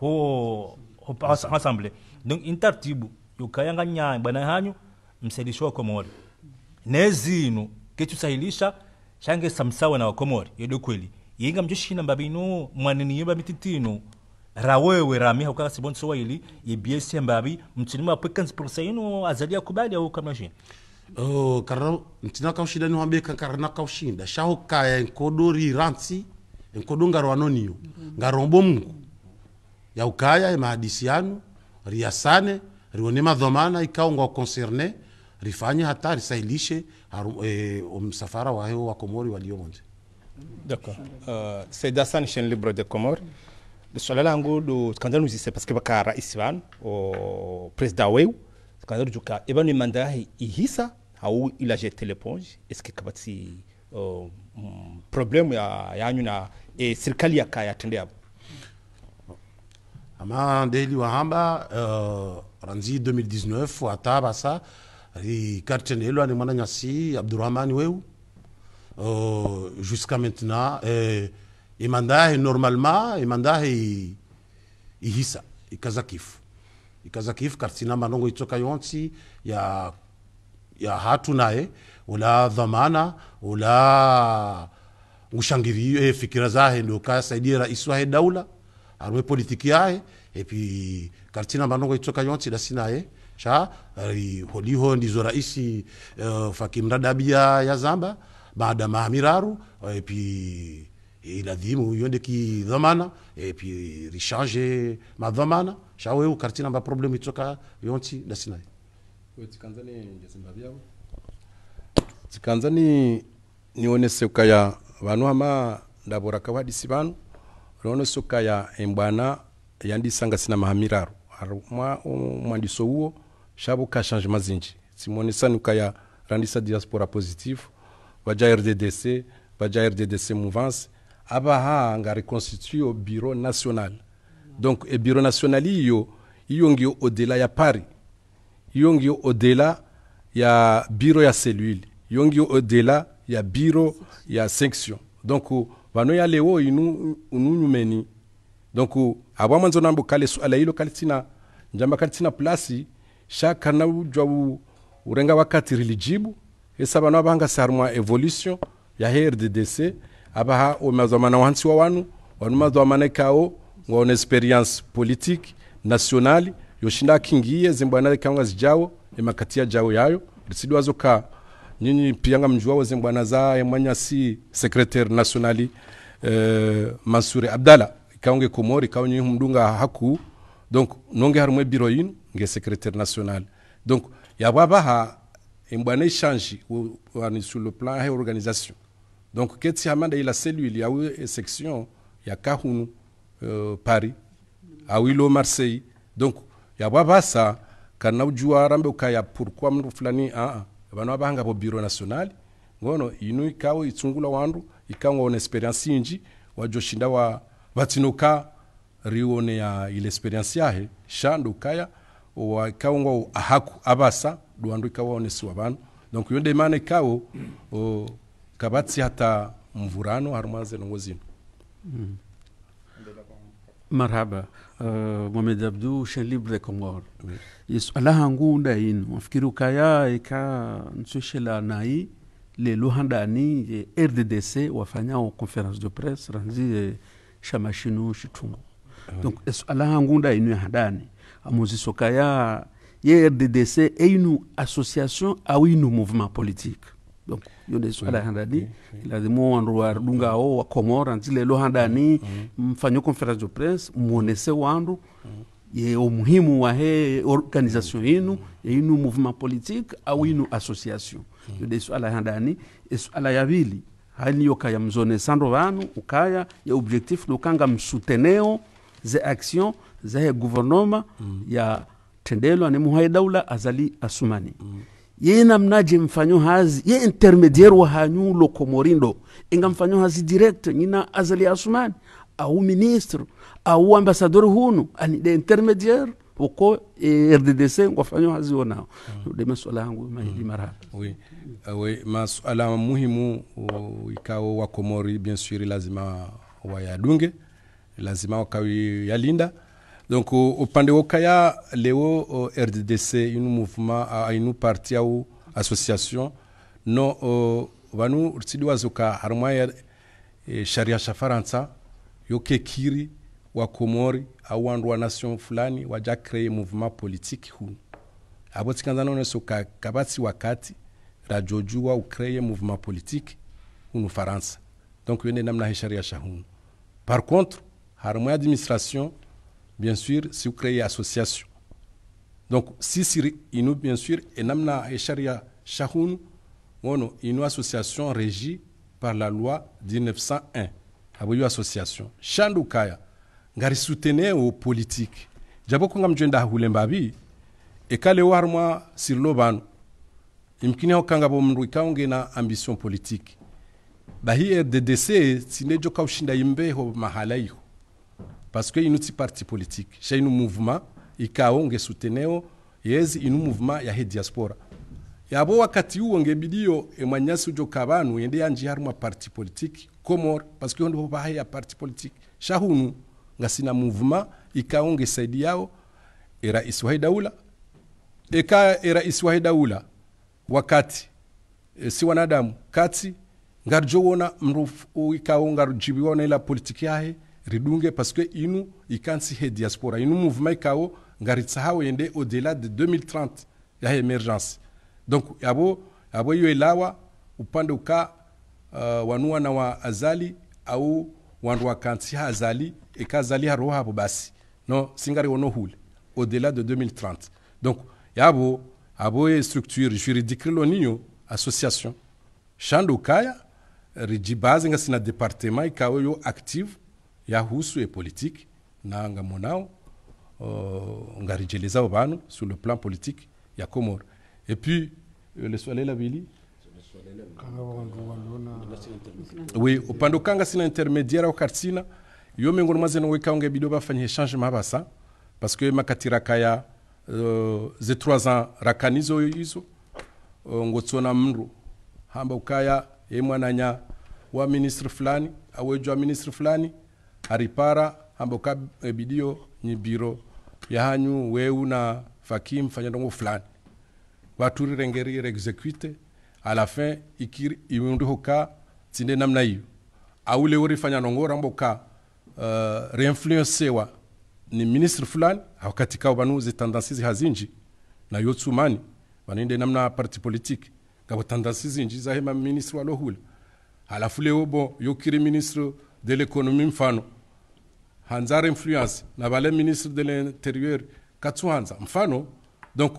ho ho assembly donc intartibu yukayanga yukayanganya bwana hanyu msailishiwa komori nezinu sahilisha shange samsawa na wakomori yedo kweli yinga mjoshina mbabinu mwanini mwaniniyo mititinu rawewe ramiha ukakasibonso ili yebs mbabi mtsinima apwe 15 ino azali ya uka kamnashina oh, karna ntina kaushinda ni wambeka karna kaushinda shaho kaya nkodo riransi nkodo ngaro anoniyo ngarombo mungu ya ukaya ya mahadisiano riasane rione madhomana ikao ngwa concerne rifanye hata risailishe eh, msafara wa heo wa Komori walio nje. D'accord. Uh, Said Hassan chaîne libre de Komori. Swala langu du kandalu zise paske bakara isiban o president weu kandalu juka ebanu imanda ihisa au ilaje teleponge eske kabati uh, mm, problem ya yanyu na e, serikali yakayatendea ama ndeli wahamba uh, ranzi 2019 ata basa ri quartier ne lwani mwana nyasi abdurrahman weu euh, jusqu'à maintenant eh, imandahe normalement kazakif ihisa ikazakifu ikazakifu kartina manongo itsoka yonsi ya ya hatu naye ula dhamana ula ngushangirio eh, fikira zahe ndo kasaidia rais wahe daula arwe politiki yahe et puis kartina manongo itsoka yonsi da sinaye cha holiho ndizo raisi uh, fakimradabia ya zamba baada maamiraru uh, epi iladhimu yonde ki dhamana epi rishange madhamana shawe u kartina ba problem itsoka yonsi da sinaye tikanzani ndisimba vyao tikanzani nionese ukaya vanu ama ndavora kavadisi vanu ronosukaya embwana sanga sina mahamiraro haruma umwandiso uwo shabu kashange mazinji sanuka ya randisa diaspora positive baja RDDC baja RDDC mouvance abaha nga reconstitue au bureau national donc e bureau national iyo iyo ngio odela ya Paris iyo ngio odela ya bureau ya cellule iyo ngio odela ya bureau ya section donc vano ya leo inu meni donc abwa mwanzo nambu kale suala hilo kale tina njamba kale tina plasi shaka u, urenga wakati rilijibu esa bana banga sarmwa evolution ya RDDC abaha omazamana wansi wa wanu wanumazamana kao ngwa experience politique nationale yoshinda kingiye zimbwana kangwa zijawo emakati ya jawo yayo risidwazo ka nyinyi pianga mjuwao zimbwana za emwanya si secrétaire nationale euh, Mansour Abdallah kaonge komori kaonye mdunga haku donc nonge harumwe biro yino nge secrétaire national donc ya baba ha imbane change wani sur le plan et organisation donc ketsi hamanda ila cellule yawe eh, section ya kahunu uh, paris awilo marseille donc ya baba sa kana ujua rambe ukaya pourquoi mndu fulani a ah, a ah, bano abahanga bo biro national ngono inu ikawo itsungula wandu ikangwa on experience inji wajoshinda wa vatinoka rionea ile experience yahe shandu kaya wakaongo ahaku abasa duandu ikawaonesiwa vandu donc yo demane kawo o, kabatsi hata mvurano harumaze nongo zino mm. marhaba uh, mohamed abdu chain libre des comores oui. yesu alaha ngunda ino mfikiri ukaya ika nsushela nai lelo handani ye rddc en conférence de presse ranzi shamashinu shitungu donc alaha ngunda inu ya handani amuzisoka ya ye rddc einu association au inu mouvement politique donc yonde suala oui, handani oui, oui. lazima wandu waridunga awo wakomora nzilelo handani mfanye conference de presse muonese wandu ye umuhimu wa he organisation inu inu mouvement politique au inu association yonde suala handani esuala yavili hali yoka ya mzonesando vanu ukaya ya objectif lukanga msuteneo ze action he guvernoma mm. ya tendelo ane muhaye daula azali asumani mm. ye namnaje mfanyo hazi ye intermediaire wa hanyu loko morindo inga mfanyo hazi direct nyina azali asumani au ministre au ambassadeur hunu ani de intermediaire huko e, RDDC mm. oui. Ah, oui. masuala muhimu uh, wakomori bien sûr lazima wayadunge lazima yalinda. donc au uh, upande Kaya leo uh, RDDC mouvement uh, une partie association no uh, vanu zuka ya eh, sharia shafaransa kiri. Wakomori au wandu wa nation fulani waja kree movement politiki huu apo tsikanza naoneso soka kabatsi wakati rajojua ukreye mouvement politique en France. donc yone namna he sharia par contre harimo administration bien sûr si ukreye association donc Siri inu bien sûr enamna namna he sharia inu association régie par la loi 1901 abo une association shandu kaya ngarisutene o politique jabo ko ngam jonda hulen babi e kale warma sirlo banu imkine okanga bo mru kaunge na ambition politique bahi FDDC e sine joka ushinda imbe ho mahala hiyo parce que inuti parti politique chez nous mouvement ikaonge suteneo yezi inu mouvement ya he diaspora yabo wakati huo ngebidio emwanyasi ujo kabanu yende yanji haruma parti politique komor parce que hondo bahe ya parti politique shahunu ngasina mouvement ikaunge saidi yao erais wahe daula eka erais wahe daula wakati e, si wanadamu kati ngarjowona mrufu ila politiki yahe ridunge parce que inu ikansi he diaspora inu mouvement ikao ngaritsahao ende au-delà de 2030 yahe emergence donc yabo yabo iyo elawa upande uka uh, wanua na wa azali au wandu wakansi hazali e kazali haroho pour basi no singari wono houl. au-delà de 2030 donc yabo aboye structure juridique loniyo association shando kaya riji base ngasina département ikawe yo active yahusu e politique na monao uh, ngarijeleza bantu sur le plan politique ya Comore et puis euh, le soleil la ville. oui upande ukanga sina intermediaire okatsina iyo mingo nmaze nowekaonge bido bafanya echange mabasa parce que makati rakaya euh, ze 3 ans rakanizo izo uh, ngotsona mru hamba ukaya yemwananya wa ministre fulani awejo wa ministre fulani aripara hamba uka e bidio nyi biro yahanyu weu na fakim fanya ndongo fulani watu rirengeri execute à la fin ikiri imundi hoka tsinde namna wule wori fanya rifanya nongora mboka uh, wa ni ministre fulani wakati kao banu zitandansi hazinji na yotsumani baninde namna parti politique ngabo nji za hema ministre walohula halafu leo bo yokiri ministre de l'économie mfano hanza influence na bale ministre de l'intérieur katsuhanza mfano donc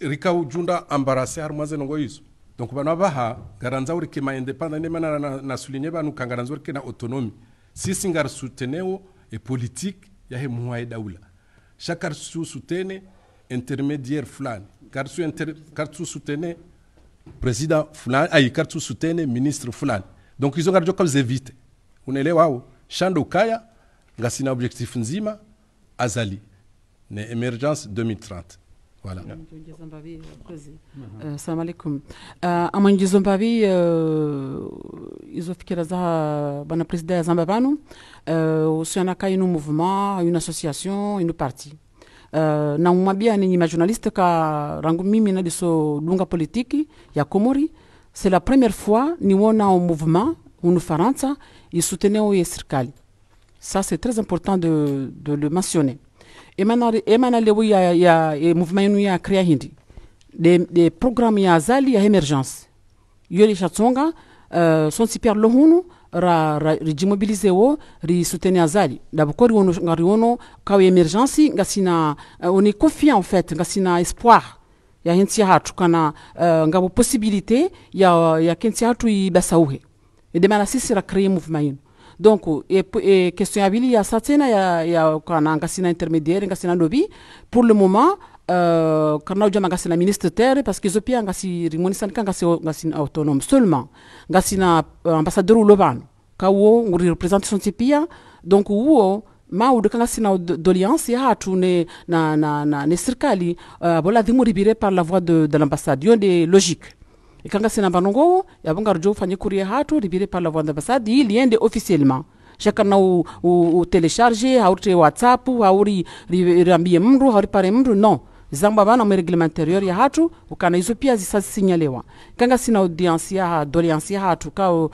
rikaujunda ambarase harumazene ngo izo donc banabaha garanza ureke ma independant nemana na, na souligner banu kangaranza ureke na autonomie Si ngar souteneo e politique nous avons daula shakar su soutene intermédiaire flan, car su inter, kar su soutene président flan ay car su soutene ministre flan donc ils comme comme kabze vite unaelewa au shando kaya ngasina objectif nzima azali ne émergence 2030 voilà euh, euh, Salam alaikum euh, ama ngizo mbavi izo fikira za bana presida ya zamba banu usianaka inu mouvement une association Une parti Uh, na mwambia ninyi journaliste ka rangu mimi nadiso dunga politiki ya Komori c'est la première fois niwona un mouvement unu Faransa isouteneo ya cercle. ça c'est très important de, de le mentionner emana, emana e lewu ya, ya, ya e mouvement yenu ya krea hindi de, de programme ya azali ya emergence yoli tsonga uh, sonsipiare lohunu ra, ra ri dimobilize wo ri soutenir azali d'abord ri nga ri wono emergence nga sina uh, on est confiant en fait nga sina espoir ya hentsi hatu kana uh, ngabo possibilité ya ya kentsi hatu ibasauhe edemana sisi ra créer mouvement yenu donc e, e, abili ya il ya, ya kana un sina intermédiaire nga sina lobi pour le moment euh, kana ujama nga sina ministre terre parce que zopia nga si rimoni sanika nga, si, autonome seulement nga euh, ambassadeur uh, ambassadeur ka wo représente son tipia hein. donc wo de kanga sina doliance a tourné na, na, na, ne circali uh, bola par la voie de, de l'ambassade yo des logiques. ikanga sinamba nongowo yabanga rjo fanye courrier hatu libire par la voie d'ambassade yi liende officiellement shaka na u, whatsapp hauri rambie mndu hauri pare mndu non zamba bana mu reglement interieur ya hatu ukana izo pia zisasinyalewa kanga sina audience ya doléance ya hatu ka uh,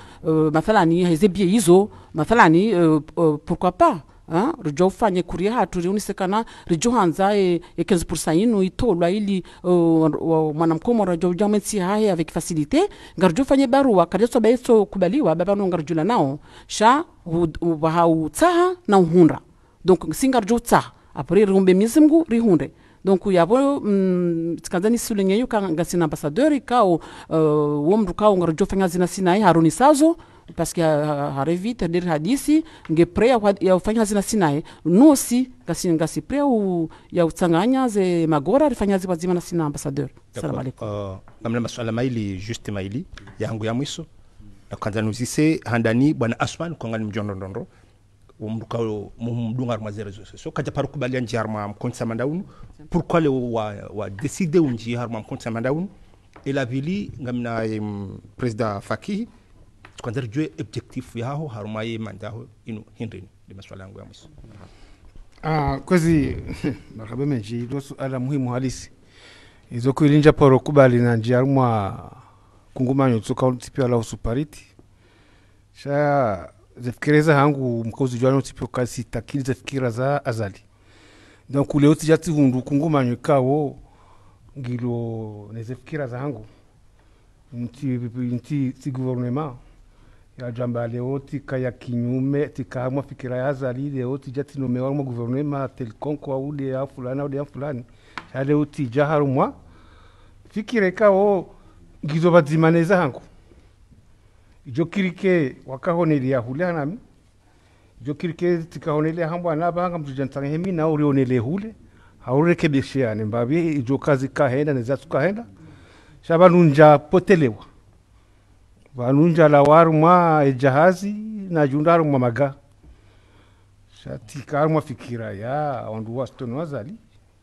mathalani hezebie izo mathalani uh, uh, pourquoi pas rujo rijo ufanye kuria hatu riunisekana rijo hanza e, e 15% yinu itolwa ili uh, eh, mwanamkomo rajo jametsi hahe avec facilité ngarjo fanye barua karyaso baeso kubaliwa babano ngarjula nao sha wahautsaha na uhunra donc singarjo utsaha apre riumbe mizimgu rihunde donc yavo mm, tikanza nisulenye yuka ngasina ambasadeur kao uh, womndu kao ngarojofanya zina sinai haronisazo paske harevite deri hadisi ngeprea yaufanya hazina sinaye nosi ngasi ngasi prea yautsanganya ze magora arifanya ziwa zima na sina ambasadeur salamu alaikum uh, maswala maili juste maili yangu ya mwiso nakanza nuzise handani bwana asman kongani mjondondondro omuruka mudunga arima zerezo sosio kaja pari kubalia nji harima mkonsa mandaunu pourquoi le wa, wa décider unji harima mkonsa mandaunu ela vili ngamina um, mm, presida fakihi tukanzari jue objectif yaho harima ye mandaho ino hindrini ndi maswala yangu ya mwiso ah, kwezi marhaba menji ilo suala muhimu halisi izokuilinja poro kubali na nji harima kungumanyo tsuka tipiwa lao supariti zefikireza hangu mkozi jwano tipo kasi takili zafikira za azali donc leo tijati hundu kungumanywe kawo ngilo za hangu nti nti si gouvernement ya jamba leo tikaya kinyume tikahamwa fikira ya azali leo tija tinomewa mwa gouvernement telkonko au de ya fulani au de ya fulani ya leo tija harumwa fikire kawo ngizo badzimaneza hangu ijokirike wakahonelia hule hanami ijokirike tikahonelia hambo anabahanga mtujantani hemi na urionele hule haurekebishiane mbavye ijo kazi kahenda nezatu kahenda shavanunja potelewa vanunja lawarumwa ejahazi najunda harumwa maga shatika harumwa fikira ya wandu wasitoni wazali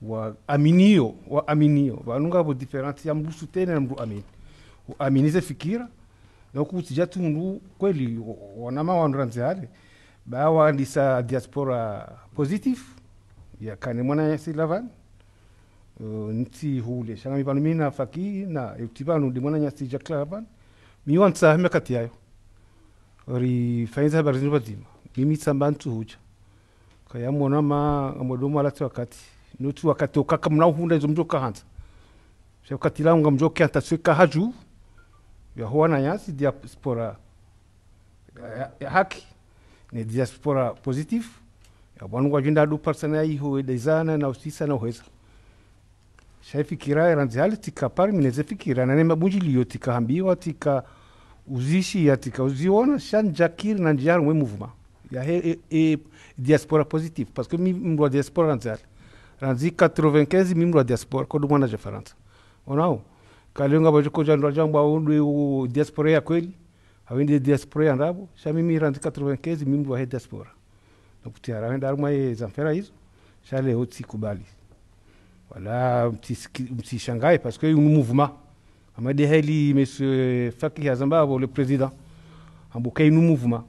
waaminio waaminio vanunga vo diferensi ya mbusu tena na mndu amini uaminize fikira lokutsija tundu kweli wanama wanduranze ale bawandisa diaspora positive yakane mwana yasi lavan uh, nti hule shanga mipano mina faki na utipano di mwana yasi jakla lavan miwa nsahme kati yayo ri fainza habari zinu badima mimi tsamba huja kaya mwana ma mwadomo alati wakati nutu wakati okaka mnauhunda izo mjoka hanza shakati langa mjoka hanza sweka vya nyasi diaspora ya, eh, ya haki ni diaspora positif ya bwanu kwa jinda du parsana yi ho dezana na usisa na hoza shaifikira ranzi hali tika pari mineze fikira na nema bunji liyo tika hambiwa tika uzishi ya tika uziona shanjakiri na njiaru mwe muvuma ya he, e, e, diaspora positif parce que mi mwa diaspora ranzi hali ranzi 95 mi mwa diaspora kodumwana mwana ja faransa onao kalinga vacikuja ndwajangwa udwi u diaspora ya kweli awende diaspora ya ndavo sha mimi randi 95 mimi vahe diaspora nakutia rawenda arumwa ye zamfera hizo sha leo tsikubali wala msishangae parce que un mouvement amadi heli monsieur faki ya zimbabwe le président ambuka un mouvement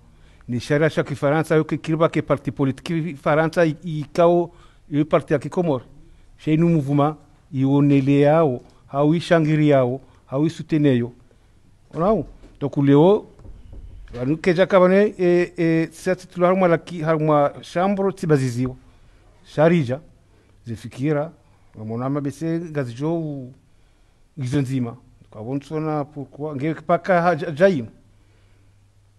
ni sharia sha kifaransa yo kirba ke parti politique faransa ikao yo parti ya kikomore chez nous mouvement ionele yao hawi shangiriao hawi suteneyo onau donc leo anu keja kabane e, e sati tulu haruma laki haruma shambro tibazizio sharija zifikira monama bese gazijou izo nzima kwavontsona pourquoi ngepaka jaimo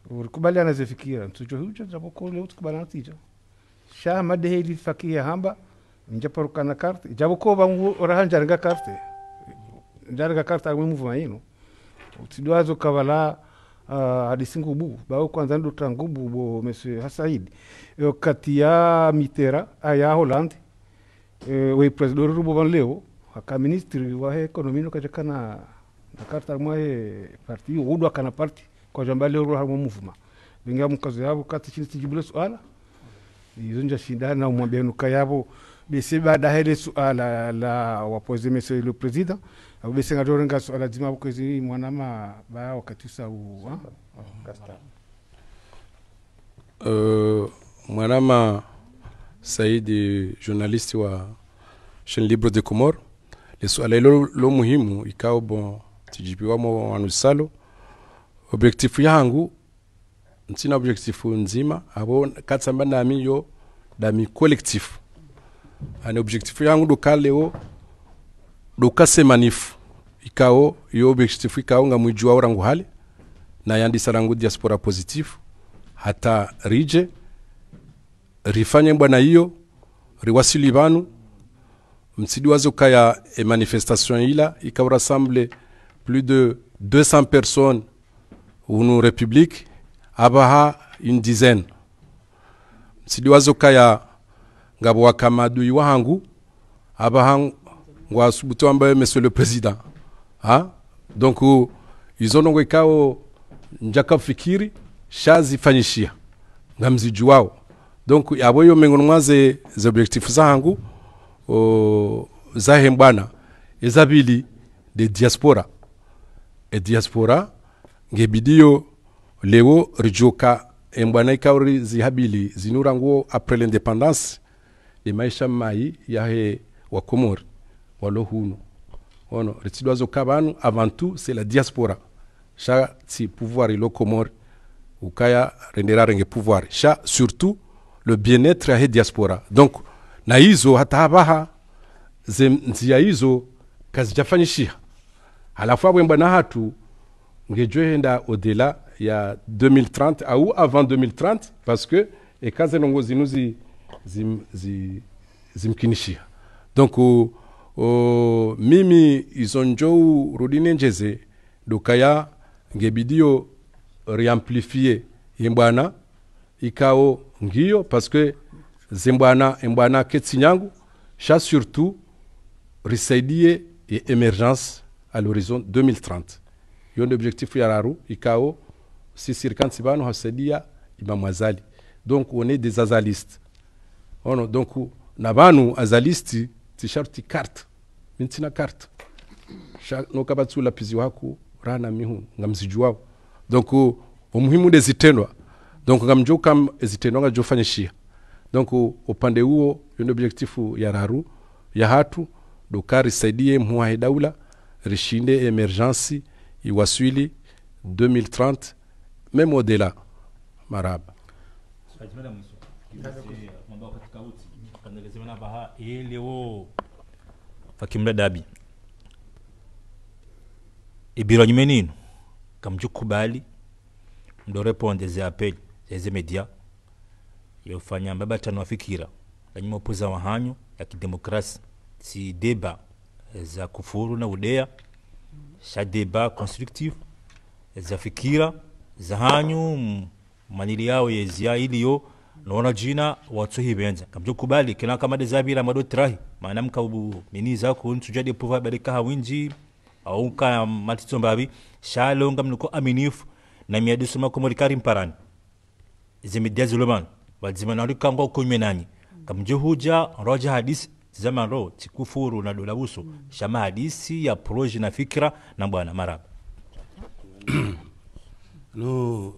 urikubaliana zifikira mtsucho huja javokole utikubaliana tija sha madeheli fakia hamba carte, njaparukana karte javoko vangu orahanjaringa carte. daraga karta amwe muvuma ino utidwazo kavala uh, ah, adisingubu bao kwanza ndo tangubu bo monsieur hasaid e, kati ya mitera aya ah, holland e, we president rubo van leo aka ministri wa ekonomi ndo kachaka na na karta mwa he parti udwa kana parti kwa jamba leo ruha mwa muvuma vingia mkazo yabo kati chini tijibule suala izo nja shida na umwambia nuka yabo bisi baada hele suala la wapoze monsieur le president abubesenga torenga so alazima bukwezi mwana ma ba wakatusa u ha kasta uh, eh, mwanama saidi journaliste wa chaine libre de comor lisuala ilo lo muhimu ikao bon tijipiwamo salo objectif yangu ntina objectif nzima abo katsamba nami yo dami collectif ane objectif yangu dokalewo dokase manifu ikao yo objectif ikao nga mwijua ora hali na yandisa rangu diaspora positive hata rije rifanye bwana hiyo riwasili banu msidi wazo kaya e manifestation ila ikao rassemble plus de 200 personnes unu republique abaha une dizaine msidi wazo kaya ngabo wakamadu iwahangu abaha ngwasubutu ambaye monsieur le président ha donc izo nongwe kao njaka fikiri shazifanyishia ngamziju wao donc abo yo mengo nwaze za objectif zangu o zahembwana ezabili de diaspora e diaspora ngebidio lewo rijoka embwana ikauri zihabili zinura nguo après l'indépendance e maisha mai yahe wa Komori ono avant tout c'est la diaspora sha si pouvoir ilo ukaya rendera renge pouvoir surtout le bien-être la diaspora donc na À hata habaha nzia izo a halafu abwembwa na hatu au odela ya 2030 au avant 2030 parce que zinu y, zim zi, donc o, mimi izo njou rudine njeze dokaya ngebidiyo riamplifie yembwana ikao ngiyo paske zembwana surtout risaidie et emergence à l'horizon 2030 yon objectif yararu ikao si sirikani donc on est des azalistes oh ono donc nabanu tisharti carte min na carte nokaba tsulapizi wako rana mihu nga wao donc umuhimu de zitendwa donc nga mjo kam zitendwa shia donc upande huo yondo objectif ya raru ya hatu dokari saidie muwahe daula rishinde emergency iwaswili 2030 meme odela maraba Madam, kandagize fakimla dabi ibiro nyume nino kamjukubali ndo reponde ze apel zeze media yofanya mbaba tano afikira lanyuma upuza wahanyo ya kidemokrasi si deba eh, za kufuru na udea sha deba constructive eh, za fikira za hanyu manili yao yezia iliyo nona jina watsohi benza kamjo kubali kila kama de zabira mado trahi maana mkabu miniza ko ntuja de pova bale kaha winji au ka matito mbabi shalonga mnuko aminifu na miadi soma ko morikari mparani zimidia zuluman wazima na likango kunywe nani kamjo huja roja hadis zaman ro tikufuru na dola dolabuso shama hadisi ya proje na fikra na bwana maraba no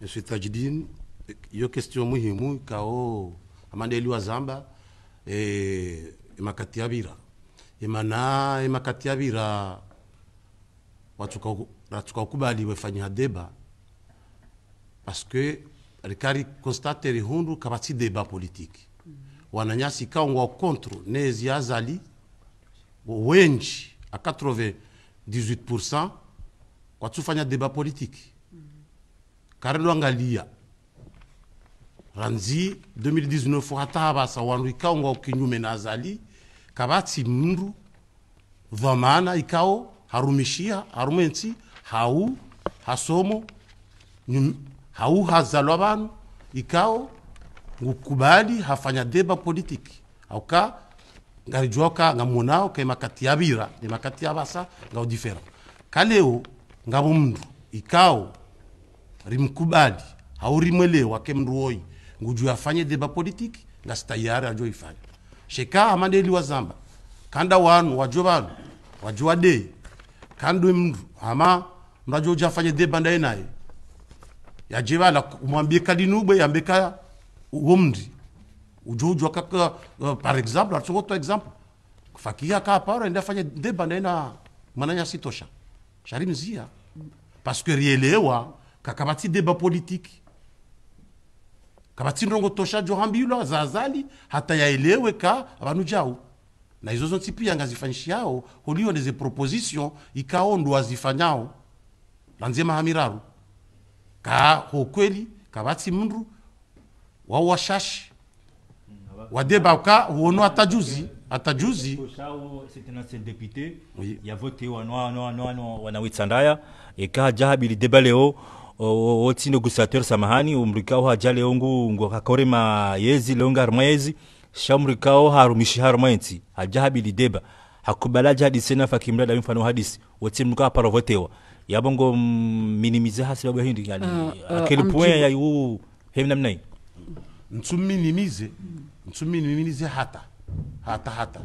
Je suis tajdin hiyo question muhimu kao amanda eliwa zamba e, emakati abira emana emakati abira ratukakubaliwe fanya deba parce que rikari constate rihundu kabatsi deba politiki wananyasi kaongwa contre nezi azali wenji a 98% tufanya deba politiki mm -hmm ranzi 2019 hatabasa wandu ikaonga kinyume na azali kabatsi mndu dhamana ikao harumishia harumensi hau hasomo nyum, hau hazalwa banu ikao ngukubali hafanya deba politiki auka ngarijoka ngamonao ke makati ya bira ni makati ya basa ngao difera kaleo ngabo mndu ikao rimkubali haurimwelewa ke mndu oyi nguju afanye deba politiki ngasi ajo ajoifanya sheka wa zamba kanda wanu wajua wanu wajua de kandu mndu ama mrajo uja afanye deba ndaye naye yaje vala umwambie kalinubwe yambeka uwo mndi ujo ujo kaka uh, par exemple arsokoto exemple fakia ka paro ende afanye deba ndaye na mananya sitosha shari mzia parce que rielewa kakabati deba politiki kavatsinirongotoshaji ohambilo zazali ka abantu jao na izozo ntsipia ngazifanyisha yao holiyo leze proposition ikaondwa zifanyao la nzema hamiraru ka hokweli kavatsi mndu wawashashi wadeba ka huono hata juzi oui. wanawitsandaya ekaja habili leo otsine gusateur samahani umrikao hajale ongu ngo hakorema yezi longa harmwezi shamrikao harumishi harmwenzi haja habili deba hakubalaja hadisi na fakimla da mfano hadisi wotsi mka parovotewa yabongo minimize hasi babo hindi yani uh, ah, uh, ah, akele point ya yu hemna minimize nsuminimize minimize hata hata hata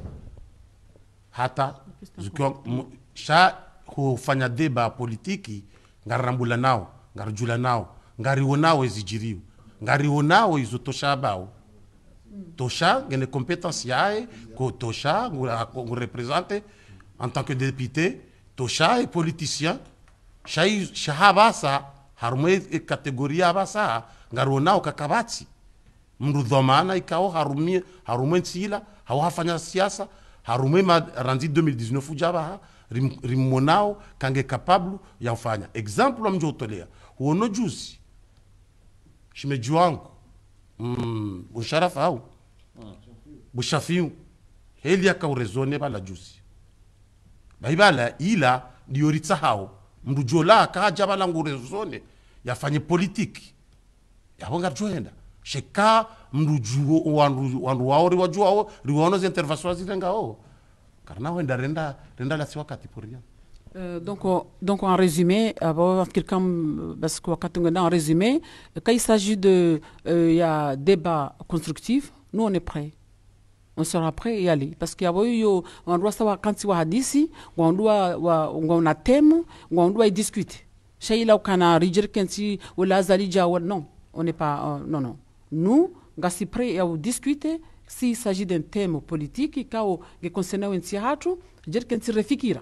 hata zikiwa sha kufanya deba politiki ngarambula nao ngarujula nao ngariwo nawo ezijiriwe ngariwo nawo izo tosha bawo tosha ngene compétence yae ko tosha ngurepresente en tant que député tosha e politicien shai shahabasa harumwe e kategoria abasa ngariwo nawo kakabati mndu dhomana ikao harumie harumwe nsila hao hafanya siasa harumwe maranzi 2019 ujabaha rimmonao kange kapablu ya ufanya example amjotolea Uono juzi shimeji wangu mm, busharafa au bushafiu heli akaurezone bala juzi baibala ila ndioritsa hao mndujola akaja bala ngurezone yafanye politiki yavo ngarjoenda sheka mndu wandu wao riwajuao riwaono zintervasua zirengao karna wenda renda renda la siwa poria Euh, donc donc en résumé euh, résumé quand il s'agit de euh, y a débat constructif nous on est prêts on sera prêt et y aller parce qu'il y a eu on doit savoir quand il y a un on doit on a thème on doit discuter chez là on a rijir kenti ou la non on n'est pas non non nous est prêt à discuter s'il s'agit d'un thème politique qui concerne un théâtre, dire qu'on se réfikira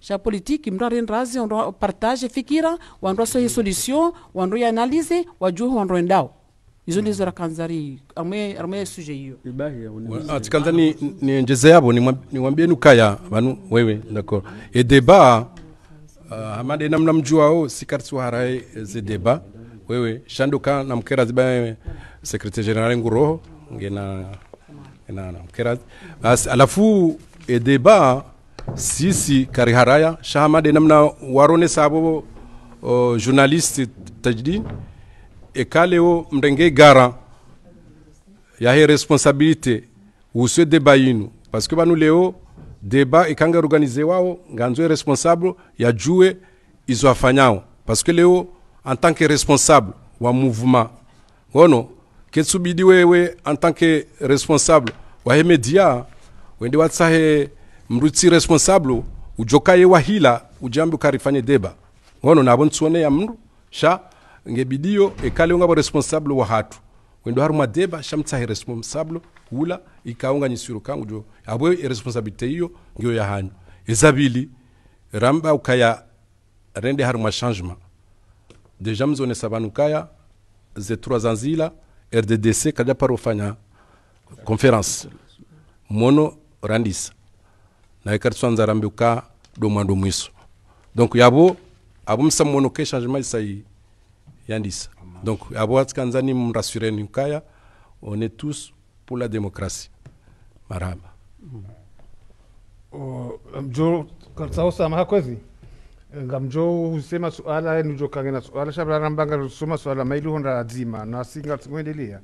sha politiki mndu arindrazi ondu partage fikira wandu asoye solution wandu yaanalize wajuhe wandu endao izo ndizo rakanzari amwe amwe suje hiyo ati kanza ni niengeze yabo niwambie nukaya banu wewe d'accord et débat uh, ah, amade namna mjuao sikarsi waharaye ze débat wewe shanduka namkera ziba e, secrétaire général nguroho ngena ngena namkera alafu et débat sisi kari haraya shahamade namna warone sabo uh, journaliste tajdin e kaleo mrenge gara yahe responsabilité uswe deba yinu parce que banu leo deba ikanga organize wao nganzo responsable jue izo afanyao parce que leo en tant que responsable wa mouvement ngono ketsubidi wewe en tant que responsable wahe media wende watsahe mrutsi responsable ujokaye wahila ujambi ukarifanye deba wono nabo ntsone ya mru sha ngebidiyo ekale ngabo responsable wa hatu wendo haru madeba sha shamtsahe responsable hula ikaunga nyisiro kangu jo abwe irresponsabilité hiyo ngiyo ya hanyu ezabili ramba ukaya rende haru ma changement deja mzone sabanu kaya ze trois anzila RDDC kaja parofanya conference mono randisa naye kati twanza arambiuka do mwiso donc yabo abo musamuona ko changement isai yandisa donc abo atikanza ni murasure ni kaya on est tous pour la démocratie marhaba oh, mjo katsausa mahakwezi ngamjo husema suala nijo kangena suala shabararambanga soma suala mailihonda azima na singa tikuendelea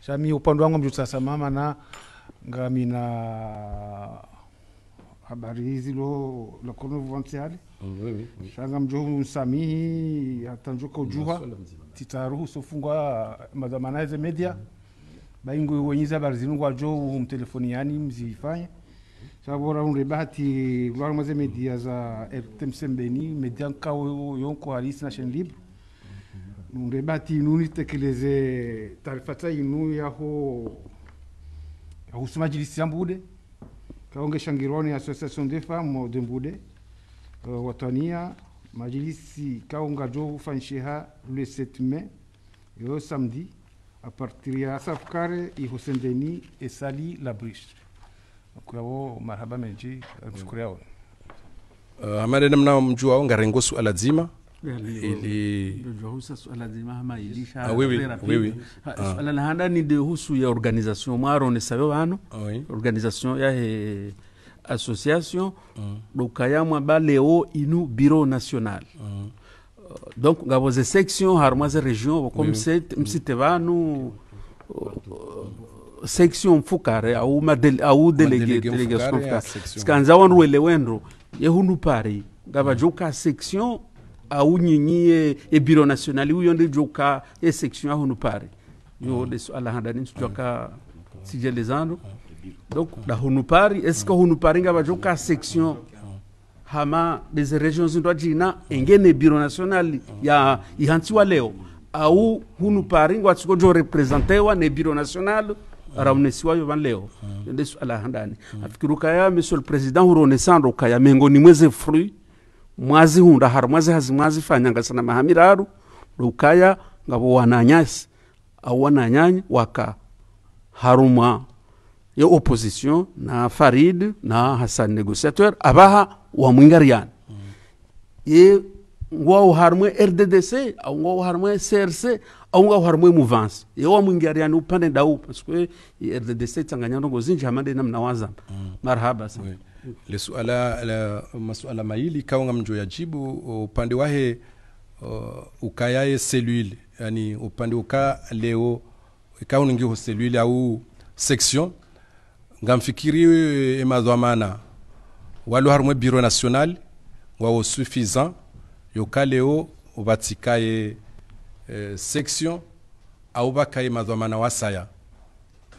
shami upande wangu mjo sasa mama na ngamina habari hizi lo la coronavirus mm, shanga mjo msamihi hatanjuka ujuha titaruhusu fungwa madamanaze media baingu wenyiza habari zinungu ajo mtelefoni yani mzifanye sabora unre bahati lwar maze media za RTMC Mbeni media nkawo yonko halisi na chaîne libre unre bahati nuni tekeleze taarifa inu yaho yahusu majilisi ya mbude kaonge shangironi association des femmes mo dembude uh, watania majlisi kaonga jovu fansheha le 7 mai yo samedi a partir ya safkare i Hussein Deni e Sali Labrish kwao marhaba menji mshukuri yao uh, amade namna mjua ngarengosu aladzima alazima il est. Ah oui, oui. oui, oui. Ah. Alahanda ni ya organisation mwaro bano organisation ya association mm. dokayamwa ba inu bureau national mm. Uh, donc ngabo ze section harumwa ze region boko msite banu section mfukare au madele, delegation mfukare skanza wanruelewendro yehunu pari ngabajuka mm. section e, e biro nationali ndi joka e section aho nupare yo mm. leso ala handani joka mm. mm. donc dahunu pari est ce que hunu pari nga bajoka section mm. hama des regions ndo jina engene biro nationali mm. ya ihantiwa leo au hunu pari ngwa tsiko jo representewa ne biro national mm. raunesiwa yo van leo leso ala handani afikiruka ya monsieur le président huronesando kaya mengoni mweze fruit mwazihunda haro mwazihazi mwazifanyanga sana mahamira haru lukaya ngabo wananyasi au wananyanya waka harumwa ye opposition na farid na hassan negociateur abaha wamwingariana mm. ye ngwawo harumwe rddc au ngwawo harumwe crc au ngwawo harumwe muvance ye wamwingariana upande ndau parce que rddc tsanganyano ngozinji hamande namna wazamba mm. marhaba sana oui le suala la masuala maili kaonga mjo jibu upande wahe uh, ukayaye selule yani upande uka leo ikaunungiho selule au section ngamfikiri emadhamana walo harumwe biro national wawo suffisant yoka leo vatikaye eh, section au vakaye madhamana wasaya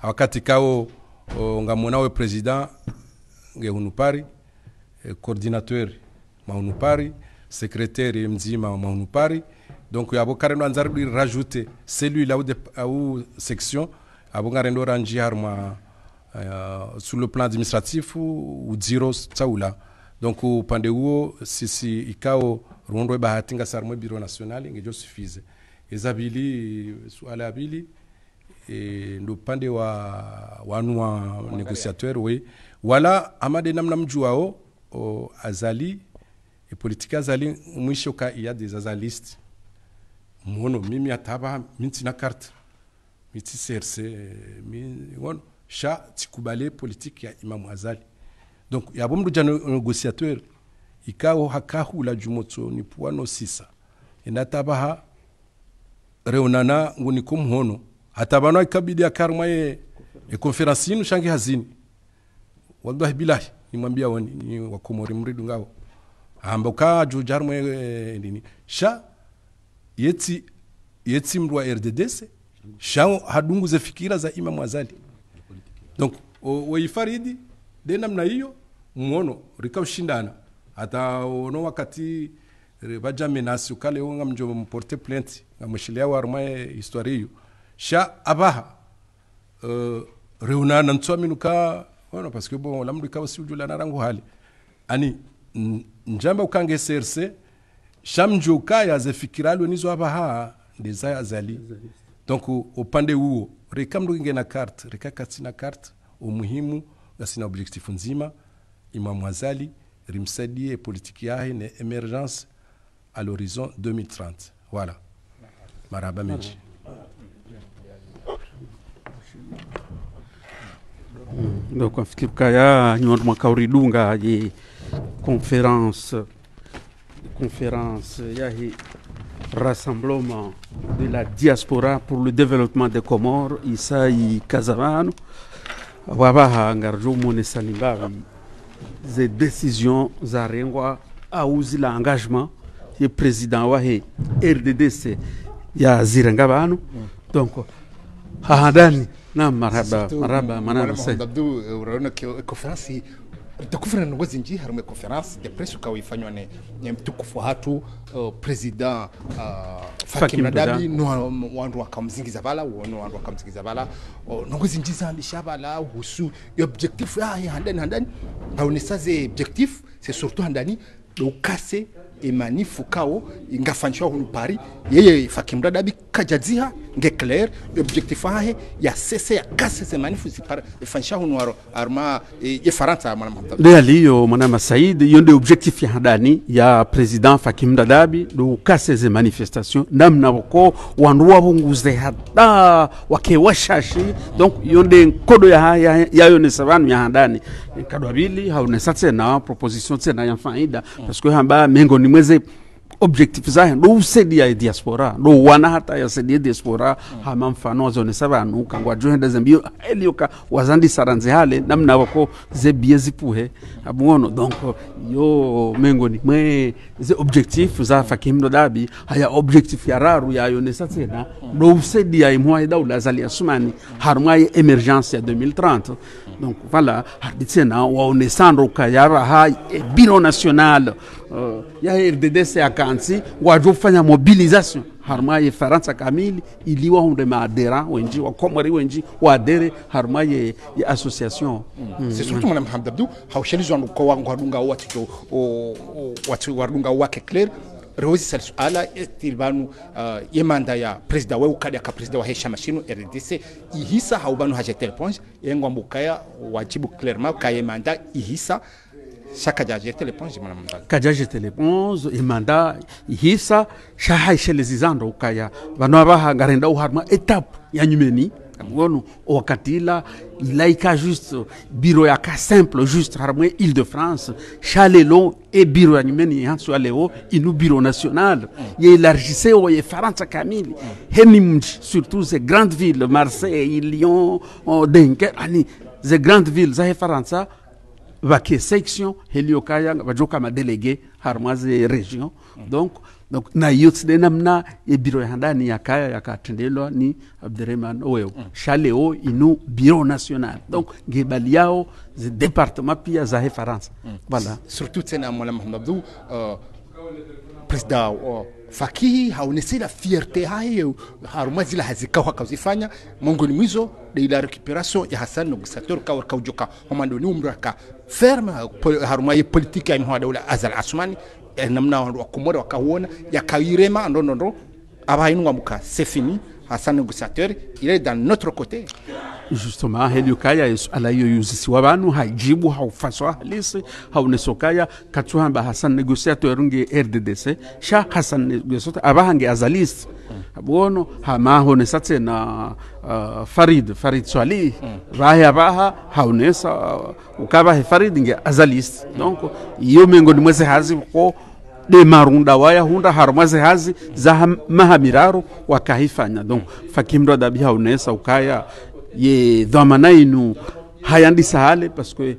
wakati kao ngamona we president Geunupari, eh, coordinateur Maunupari, secrétaire Mzima Maunupari. Donc, abo kareno anzari lui rajouter cellule à ou section, abo kareno rangi harma eh, sur le plan administratif ou ou là. Donc, upande huo sisi ikao ruondo bahatinga sarmo biro nationale ngejo suffise. Ezabili suala abili, et E, ndo upande wa wanu wa négociateur oui wala amade namna mjuao o azali e politika azali mwisho ka iya des azalistes mono mimi ataba minti na carte miti serse mi won sha tikubale politique ya imam azali donc ya bom yabo mruja negociateur hakahu la jumotso ni puano sisa inataba e ha reunana niko muhono hatabano ikabidi akarma ye e conférence e inu shangi hazini wallahi bilahi nimwambia ni wakomori mridu ngao amba ukajuja harumwe e, eh, nini sha yeti yeti mndu wa RDDC sha hadungu ze fikira za Imam Azali donc wa waifaridi de namna hiyo muono rikaushindana hata ono wakati baja menasi ukale wanga mjo mporte plainte na wa rumaye eh, historia hiyo sha abaha uh, reunana minuka Bueno, parce que bon lamdu kawa suju la narangu hali ani njamba ukange serse shamjuka yaze fikiralo nizo abaha ndeza azali, donc au pande reka rekamdu inge na carte reka katsina carte umuhimu gasina objectif nzima imam azali rimsaidie politique yahe ne emergence à l'horizon 2030 voilà maraba voilà. Ndio kuafikiri kaya nyondu makaoridunga ye conférence conférence yahi rassemblement de la diaspora pour le développement des Comores isai Kazavano wabaha ngarjo mone salimbavi décisions décision za rengwa auzi la l'engagement ye président wahe RDDC ya zirengabano bano mm. donc hahandani نعم مرحبا مرحبا منام حسين ضدو unaona konferansi takufuna nongozi nji harume konferansi ya presi ukawaifanywa ne mtukufu hatu uh, president uh, fakim nadabi no wandu wakamzingiza bala wono wandu wakamzingiza bala uh, nongozi nji zandisha bala husu objectif ah handani handani aonesaze objectif c'est surtout handani ukase emanifu kao ingafanyishwa hunu pari yeye fakimda dabi kajadziha ngeclair objektifu ahe ya sese ya se manifu zipara efanyisha hunu aro arma e, ye faransa mwana mwana le aliyo mwana masaid yonde objektifu ya hadani ya president fakim dadabi do ze manifestation namna wako wandu wavunguze hata washashi donc yonde nkodo ya ya yone sabanu ya hadani kadwabili haunesatena proposition tena ya faida parce que hamba mengo ni mweze objectif zahe ya diaspora wana hata ya yasaidie diaspora mm. hama mfano wazonesa vanhu kangwa johedeze mbio elioka wazandisaranze hale namna wako zebie zipuhe abungono donc yo mengo ni mwe ze objectif fakim no dabi haya objectif ya raru ya sate na yayonesa tsena ndousaidia imwaye daula zali asumani ya emergence ya 2030 donc voilà harditsena waonesandro kayara ha e bino national Euh, ya RDDC ya kansi wajofanya harma harumaye Faransa kamili iliwa hunde maadera wenji wakomori wenji wa waadere harumaye ya association hmm. c'est surtout mwana Mohamed Abdou haushelizwa nuko wangu wa tito watu warunga wake clair rozi salisu ala estilbanu uh, manda ya presida wa ukadi ya presida wa hesha mashinu RDC ihisa haubanu hajetel ponge yengwa mbukaya wajibu clairement manda ihisa Chaque jeta l'éponge, madame. Kaja imanda, ihisa, shaha ishelezizando ukaya. Vanoabaha garenda uharma étape ya nyumeni. Gono, wakatila, laika juste, biro ka simple, juste harmwe Île-de-France, chalelo et biro ya nyumeni yansu aleo, inu biro national. Mm. Ye élargissé o ye faransa kamili. Mm. Henimj, surtout ces grandes villes, Marseille, Lyon, Dunkerque, ani, ces grandes villes, zahe ça que section va vajoka madelege délégué harmoise mm. donc donc na yotse namna e biro ya ndani ya kaya ni Abderrahman Owewo mm. shaleo inu biro national donc gebaliao le ze département pia za référence. Mm. voilà surtout c'est mwalimu Mohamed Abdou euh, président euh, fakihi haonese la fierte hayo haruma zila hazikao hakazifanya ni mwizo de la récupération ya Hassan no gusator ka warka ujoka homando ni umraka ferme haruma ye politique ya mwa dola azal asmani eh, namna wa kumora wakauona yakairema ndo ndo abahinwa muka sefini hasa négociateur il est dans notre côté justement Helio Kaya alayoyuzisi wabanu haijibu haufaswa halisi haunesokaya katuhamba Hassan negotiateur nge RDDC sha Hassan negotiateur abahange azalisi abono hamahone satse na uh, Farid Farid Swali mm. abaha haunesa uh, Farid nge donc iyo mengoni hazi ko de marunda waya hunda harmaze hazi za mahamiraro wakahifanya don fakimra dabiha unesa ukaya ye dhamana inu hayandi sahale parce que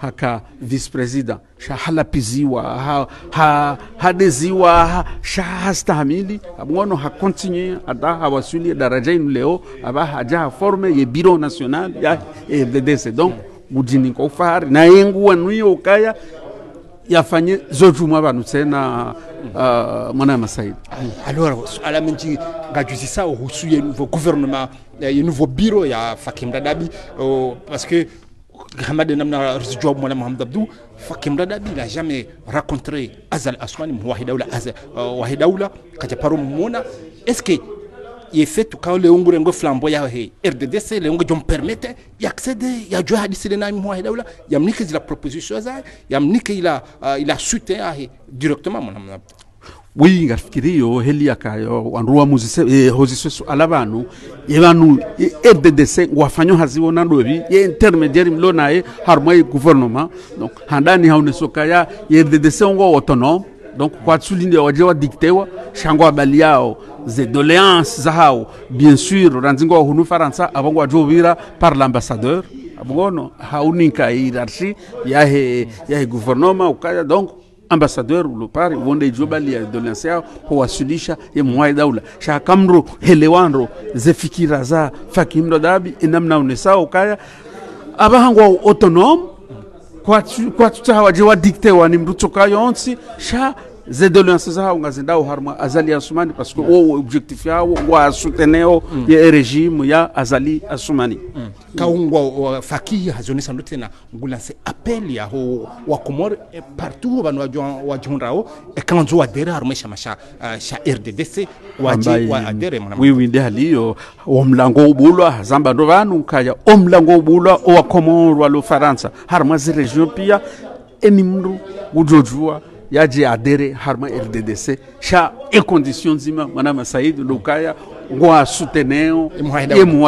haka vice president shahalapiziwa ha, ha, hadeziwa ha, shahastahamili abwono hakontinue ada hawasili daraja inu leo aba haja forme ye biro national ya FDDC donc udini kwa ufahari na yengu wanuyo ukaya yafanye zojumwa abantu tsena na uh, mwana ya masaidi alors ala il y uhusu nouveau gouvernement eh, nouveau bureau ya fakim dadabi oh, parce que namna Mohamed Abdou Fakim Dadabi n'a jamais rencontré Azal Aswani Azal euh, Mona est-ce que yefetu kao leungu lengo flambo yao he RDDC leungu ya yaksede yajue hadisi lena mwa hedaula yamnike zila proposition za yamnike ila uh, ila ya ahe directement mwana mwana winga yo heli yakayo wanruwa muzise eh, hoziswesu alabanu yevanu RDDC wafanyo haziwona dobi ye intermediary mlo naye harumwa gouvernement donc handani haunesoka ya RDDC ngo autonome donc kwa tsulinda wajewa diktewa shangwa bali ze ah, oh. doléances zahao oh. hao bien sûr ranzingo hunu faransa abongo ajuvira par l'ambassadeur abongono ah, oh, ah, haunika hiérarchie yahe yahe gouvernement ukaya donc ambassadeur ulopari wonde jobali ya doléance yao howasilisha ye mwai daula shakamro helewanro ze fikira za fakimro dabi enamna unesao ukaya abahangwa autonome kwa dikte wa ni mrutuka yonsi sha zedoliance na sasa ungazindao harma azali asumani parce que yeah. o objectif yao wa souteneo mm. ya regime ya azali asumani mm. kaungwa wa fakia hazionesa ndo tena ngulanse apel ya ho wa komor e partout banu wa wa jondrao e eh, kanzo wa dera harma sha masha uh, sha RDDC waji wa adere mwana oui oui ndalio o mlango ubulwa zamba ndo banu kaya o mlango ubulwa o wa komor wa lo faransa harma zi region pia eni mndu ujojua yaje adere harma RDDC sha ekondisio nzima mwanama Said Lukaya ngwa suteneo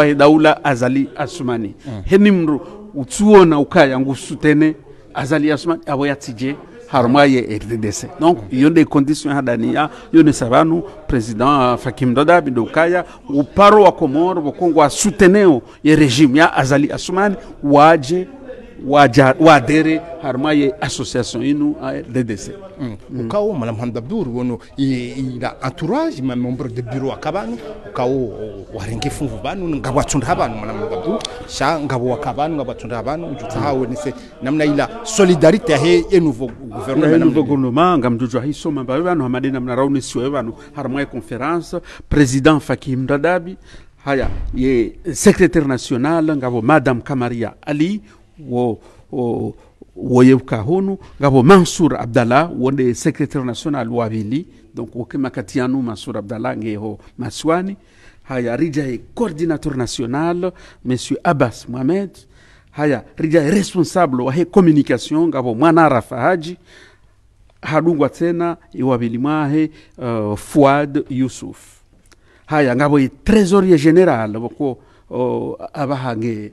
ye daula azali asumani mm. henimru utuona ukaya ngusutene azali asumani abo yatije harma ye RDDC donc mm. iyo nde kondisio hadania yo ne sabanu president Fakim Doda Bindokaya uparo wa Komoro bokongwa suteneo ye regime ya azali asumani waje wadere harma ye association inu ddc mm. mm. ukawo madame handabdur wono ila entourage ma membre de bureau akabanu ukawo warenge funvu banu ngawatsunda habanu madame handabdur sha ngabo wakabanu ngawatsunda habanu ujutsa hawe se namna ila solidarité ahe nouveau gouvernement nouveau gouvernement ngamjujwa hisoma mbawe banu namna mnarauni siwe banu harma ye conférence président fakim dadabi haya ye secrétaire national ngabo madame kamaria ali wo, wo woyewka honu gabo mansour abdallah wonde secrétaire national wawili donc wokema katiyanu mansour abdallah ngeho maswani haya e coordinateur national monsieur abbas mohamed haya e responsable wahe communication ngabo mwana rafa haji hadungwa tena iwavili e mwahe uh, fuad yusuf haya ngabo e trésorier général boko uh, abahange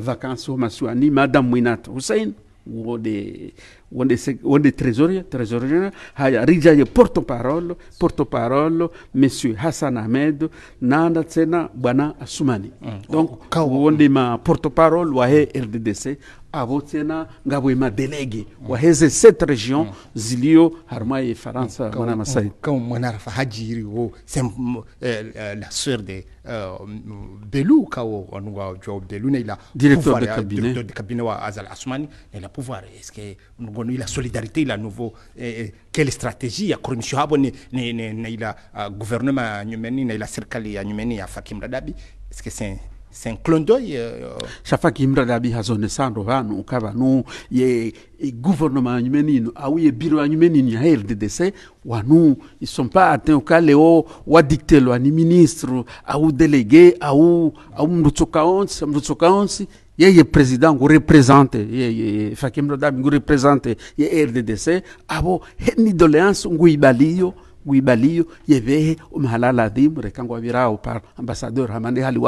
vacances maswani Madame Winat hussein wonde wonde wonde trésorier trésorier rijaye porte parole porte parole monsieur hassan ahmed nanda tsena bwana asumani mm. donc wonde ma porte parole ou rddc avotena ngabwemadelege waheze cette région zilio harma la sœur de cabinet de cabinet wa Azal pouvoir est-ce que la solidarité la nouveau eh, eh, quelle stratégie a ne euh, gouvernement à la Fakim Radabi est-ce que c'est c'est un clin d'œil. chaque euh, euh. fois dabi hazonesando vanu ukavanu ye e, gouvernement nyumenino au ye bureau nyumenino ya RDDC wanu ils sont pas atteints ukaleo wadikte lo ni ministre au délégué au au mrutsokaonsi mrutsokaonsi yeye president ngu represente yeye fakimro dabi ngu represente ye RDDC abo ni doléance ngu ibaliyo wibaliyo yevehe omahalala adhimu reka ngwavirawo par ambasador hamane hali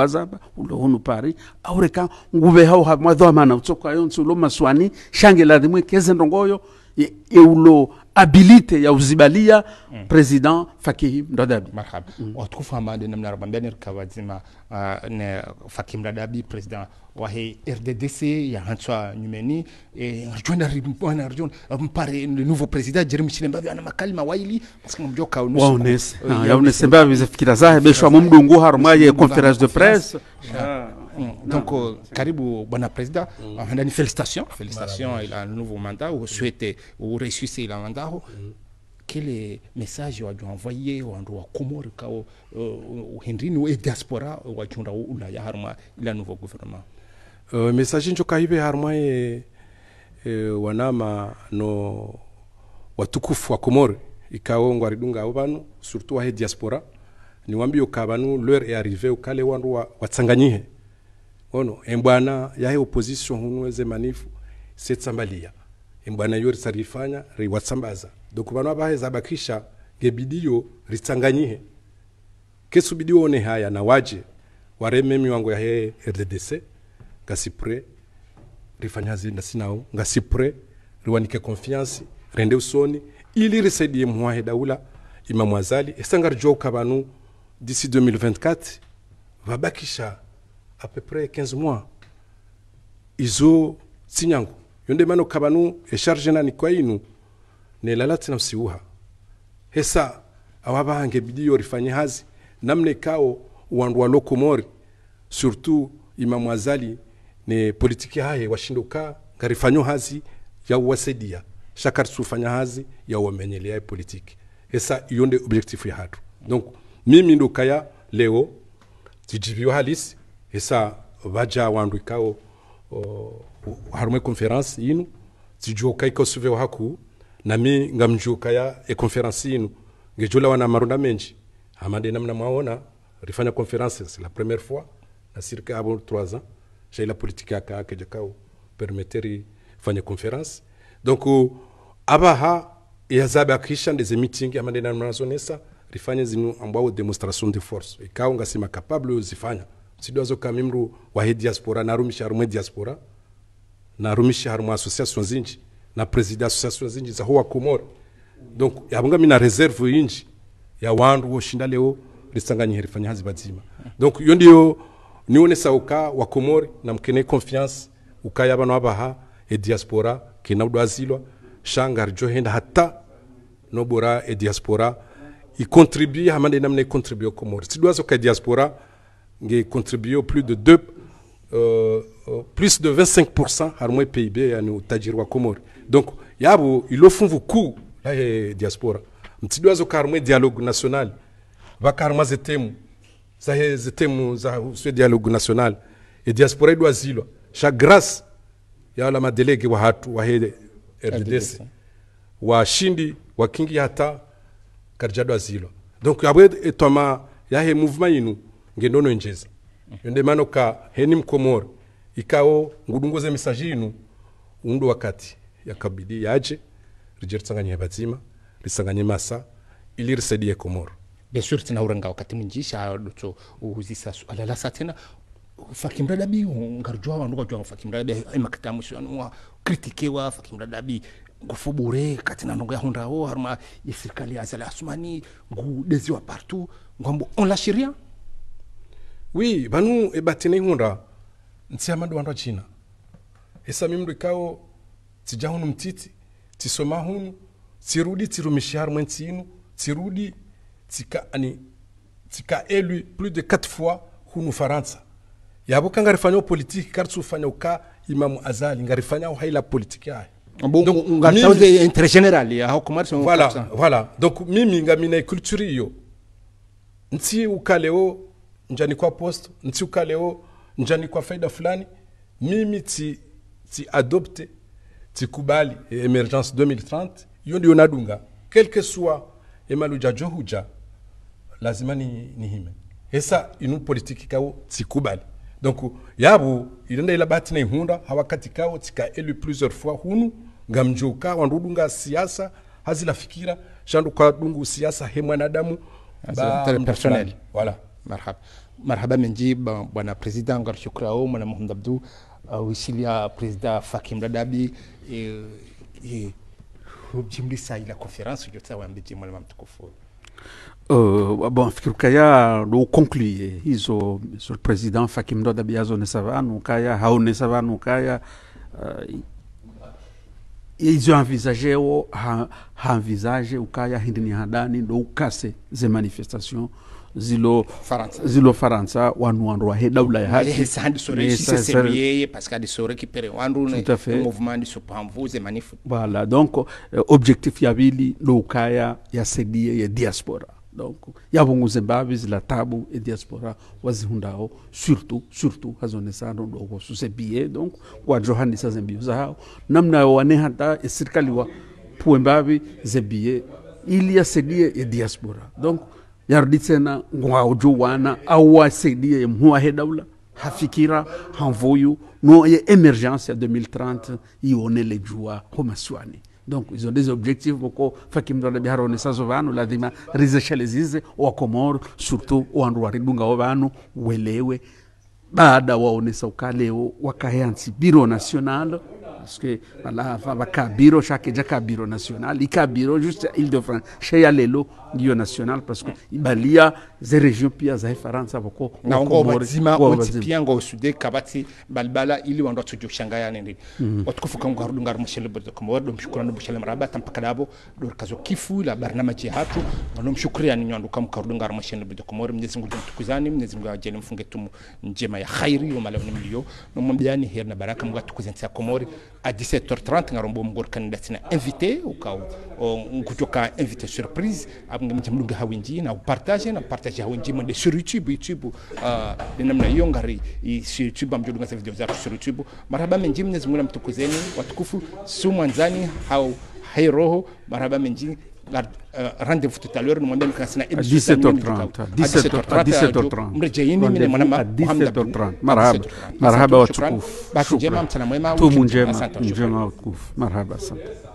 ulohunu pari au reka nguveha uhamwadhoamana utsokayo nsulo maswani shange ladhimu ekeze ndongoyo eulo habilite ya uzibalia mm. president fakihi mdadabi marhaba mm. watukufu hamade namna rabambianirka wazima uh, ne fakihi mdadabi president wahe rddc ya hantswa nyumeni rjonarjon mpare euh, le nouveau président jeremi chilembavi ana makalima waili masinga mjoka waunese yaunese mbavi zefikira zahe beshwa mumdungu harumwaye conference de presse ah. Mmh. Donc, euh, karibu bwana président, mmh. euh, ni felicitations, felicitations, il a un nouveau mandat, ou mmh. souhaitez, ou réussissez quel est le message wajuanvoye wandu wa Komori kao uhindrini uh, we diaspora wachunda ulaya haruma ila nouveau gouvernement euh, message njo kaibe haruma e, e, wanama no watukufu wa Komori ikao ngwaridunga abo surtout wahe diaspora niwambie ukabanu l'heure est au ukale wandu wa, watsanganyihe ono embwana yahe opposition hunwe ze manifu setsambalia embwana yo risarifanya riwatsambaza doko vanhu avaheza bakisha ngebidiyo ritsanganyihe kesubidiyo one haya na waje wareme miwango yahe rddc ngasipre rifanyazi ndasinao ngasipre riwanike confiance rende usoni ili risaidie muwahe daula imamu azali esangarijoka vanhu disi 2024 vabakisha à peu près 15 mois izo tsinyango yonde mano kabanu esharge nani kwa inu nelala tina usiuha hesa awabahange bidiyo rifanye hazi namne kao wandu wa lokomori surtout imamu azali ne politiki hahe washindoka ngarifanyo hazi ya wasedia shakar sufanya hazi ya wamenyelea politiki hesa iyo nde objectif ya hatu donc mimi ndo kaya leo tijibiwa halisi hesa vaja wandikawo harumwe conference ino zijuka iko suveho haku mi ngamjuka ya e conference inu ngejula wana marunda menji amade namna mwaona rifanya conferences la première fois na circa abo 3 ans j'ai la politique aka akajakao permettre fanya conference donc abaha yazabe akisha ndeze meeting amade namna zonesa rifanya zinu ambao demonstration de force ikao ngasema capable uzifanya sidoazo kamimru wa he diaspora narumisha harumwe diaspora narumisha harumwe association zinji na president association zinji za huwa komora donc yabunga mina reserve yinji ya wandu wo shinda leo lisanganye herifanya hazi hazibazima donc yo ndiyo nione sauka wa komori na mkene confiance ukaya bano abaha e diaspora kina udwazilwa shangar johenda hata nobora e diaspora i ikontribue hamande namne kontribue komori sidwazo ka diaspora qui contribuer au plus de deux euh, euh plus de 25% har moy PIB à nos wa Komori donc yabo vous kuu la diaspora. nous mtidwazo kar un dialogue national bakar mazetemu za zetemu za ce dialogue national et diaspora doit zilwa Chaque grâce ya la madelege wa hatu wa he RDC washindi wakingi hata karjadwa zilwa donc yabo etoma yahe mouvement. yinu ngendo ono enjeza yonde mano ka heni mkomoro ikao ngudunguze misaji inu undu wakati yakabidi yaje rije risanganye bazima risanganye masa ili risaidie komoro tina tinaurenga wakati mwinji shadocho uhuzisa alala alalasa tena fakimradabi ngarjwa wandu kwa jwa kajwa fakimradabi imakatamu shanwa kritikewa fakimradabi ngufu bure kati na nongo ya hundrao haruma ya serikali ya zala asumani ngudezi wa partout ngwambo on la shiria wi vanu ebatine eh ihunda ntsihamadu wandu achina hesami mndu ikao tsija hunu mtiti tisoma hunu tsirudi tsirumishi harumwe ntsinu tsirudi tsika ani tsika elwi plus de 4 fois hunu faransa yabo kangarifanyao politiki karitsufanya uka imamu azali ngarifanyao haila politiki yayo intérêt général ya hukumari voilà voilà donc mimi ngamina culture hiyo nsi ukaleo njani kwa post nti leo njani kwa faida fulani mimi ti, ti adopte ti kubali eh, emergence 2030 hiyo ndio nadunga quelque soit emaluja johuja lazima ni, ni hime hesa inu politiki kao kubali donc yabu ilenda ila bahati na ihunda hawakati kao tika elu plusieurs fois hunu ngamjoka wandudunga siasa hazila fikira shandu kwa dungu siasa he mwanadamu ba personnel voilà Marhaba. Marhaba Menji, bwana président e, e, euh, le président Fakim Abdu, et uh, Fakim conférence, je bon kaya ils ont sur president fakim ou Kaya, izo envisagé, ou ukaya hindini hadani casser manifestations, zilo faransa, zilo faransa wanu wandu daula ya voilà donc euh, objectif ya vili loukaya ya sedie ya diaspora donc yavunguze mbavi zila tabu e diaspora wazihundao surtout surtout hazonesano doko susebie donc kwa zembio zahao namna wane hata e wa puwe mbavi zebie ili yasedie ye diaspora donc yardi tsena ngwauju wana awasaidia yemhuahe daula hafikira hanvoyu no ye emergence ya 2030 ionele jua homaswani donc ils ont des objectifs moko fakimdona bi sazo vanu lazima rizeshalezize wakomoro surtout wanruwaridungao vanu welewe baada waonesa ukaleo wakayansi biro national parce que wala va ka biro chaque ja ka biro national il ka biro juste il de france chez Alelo, yo national parce que il balia region pia za faransa reference na ngo bazima oti pia ngo sude kabati balbala ili wando tujo shangayane ndi mm. otukufuka ngo harudu ngaru mushele bodo komor dum shukran dum mushele maraba tampaka dabo dor kazo kifu la barnama barnamaji hatu ngano mshukrani nyandu kam karudu ngaru mushele bodo komor mnyezi ngo tukuzani mnyezi ngo ajele mfunge tumu njema ya khairi wa yo ni mlio no mwambiani her na baraka mga tukuzani sa komori a 17h30 ngarombo mgor kandidatina invité ukao Euh, kutoka invité surprise mlunga hawinji na upartage na partage hawinji mende sur youtube youtube uh, namna hiyo ngari sur youtube amjodunga za video zako sur youtube marhaba menji mwenyezi Mungu mtukuzeni watukufu su mwanzani hao hai roho marhaba menji euh, rendez-vous tout à l'heure nimwambia nikasina 17h30 17h30 mrejeini mimi mwana Muhammad 17h30 marhaba marhaba watukufu bahati njema mchana mwema tu njema watukufu marhaba asante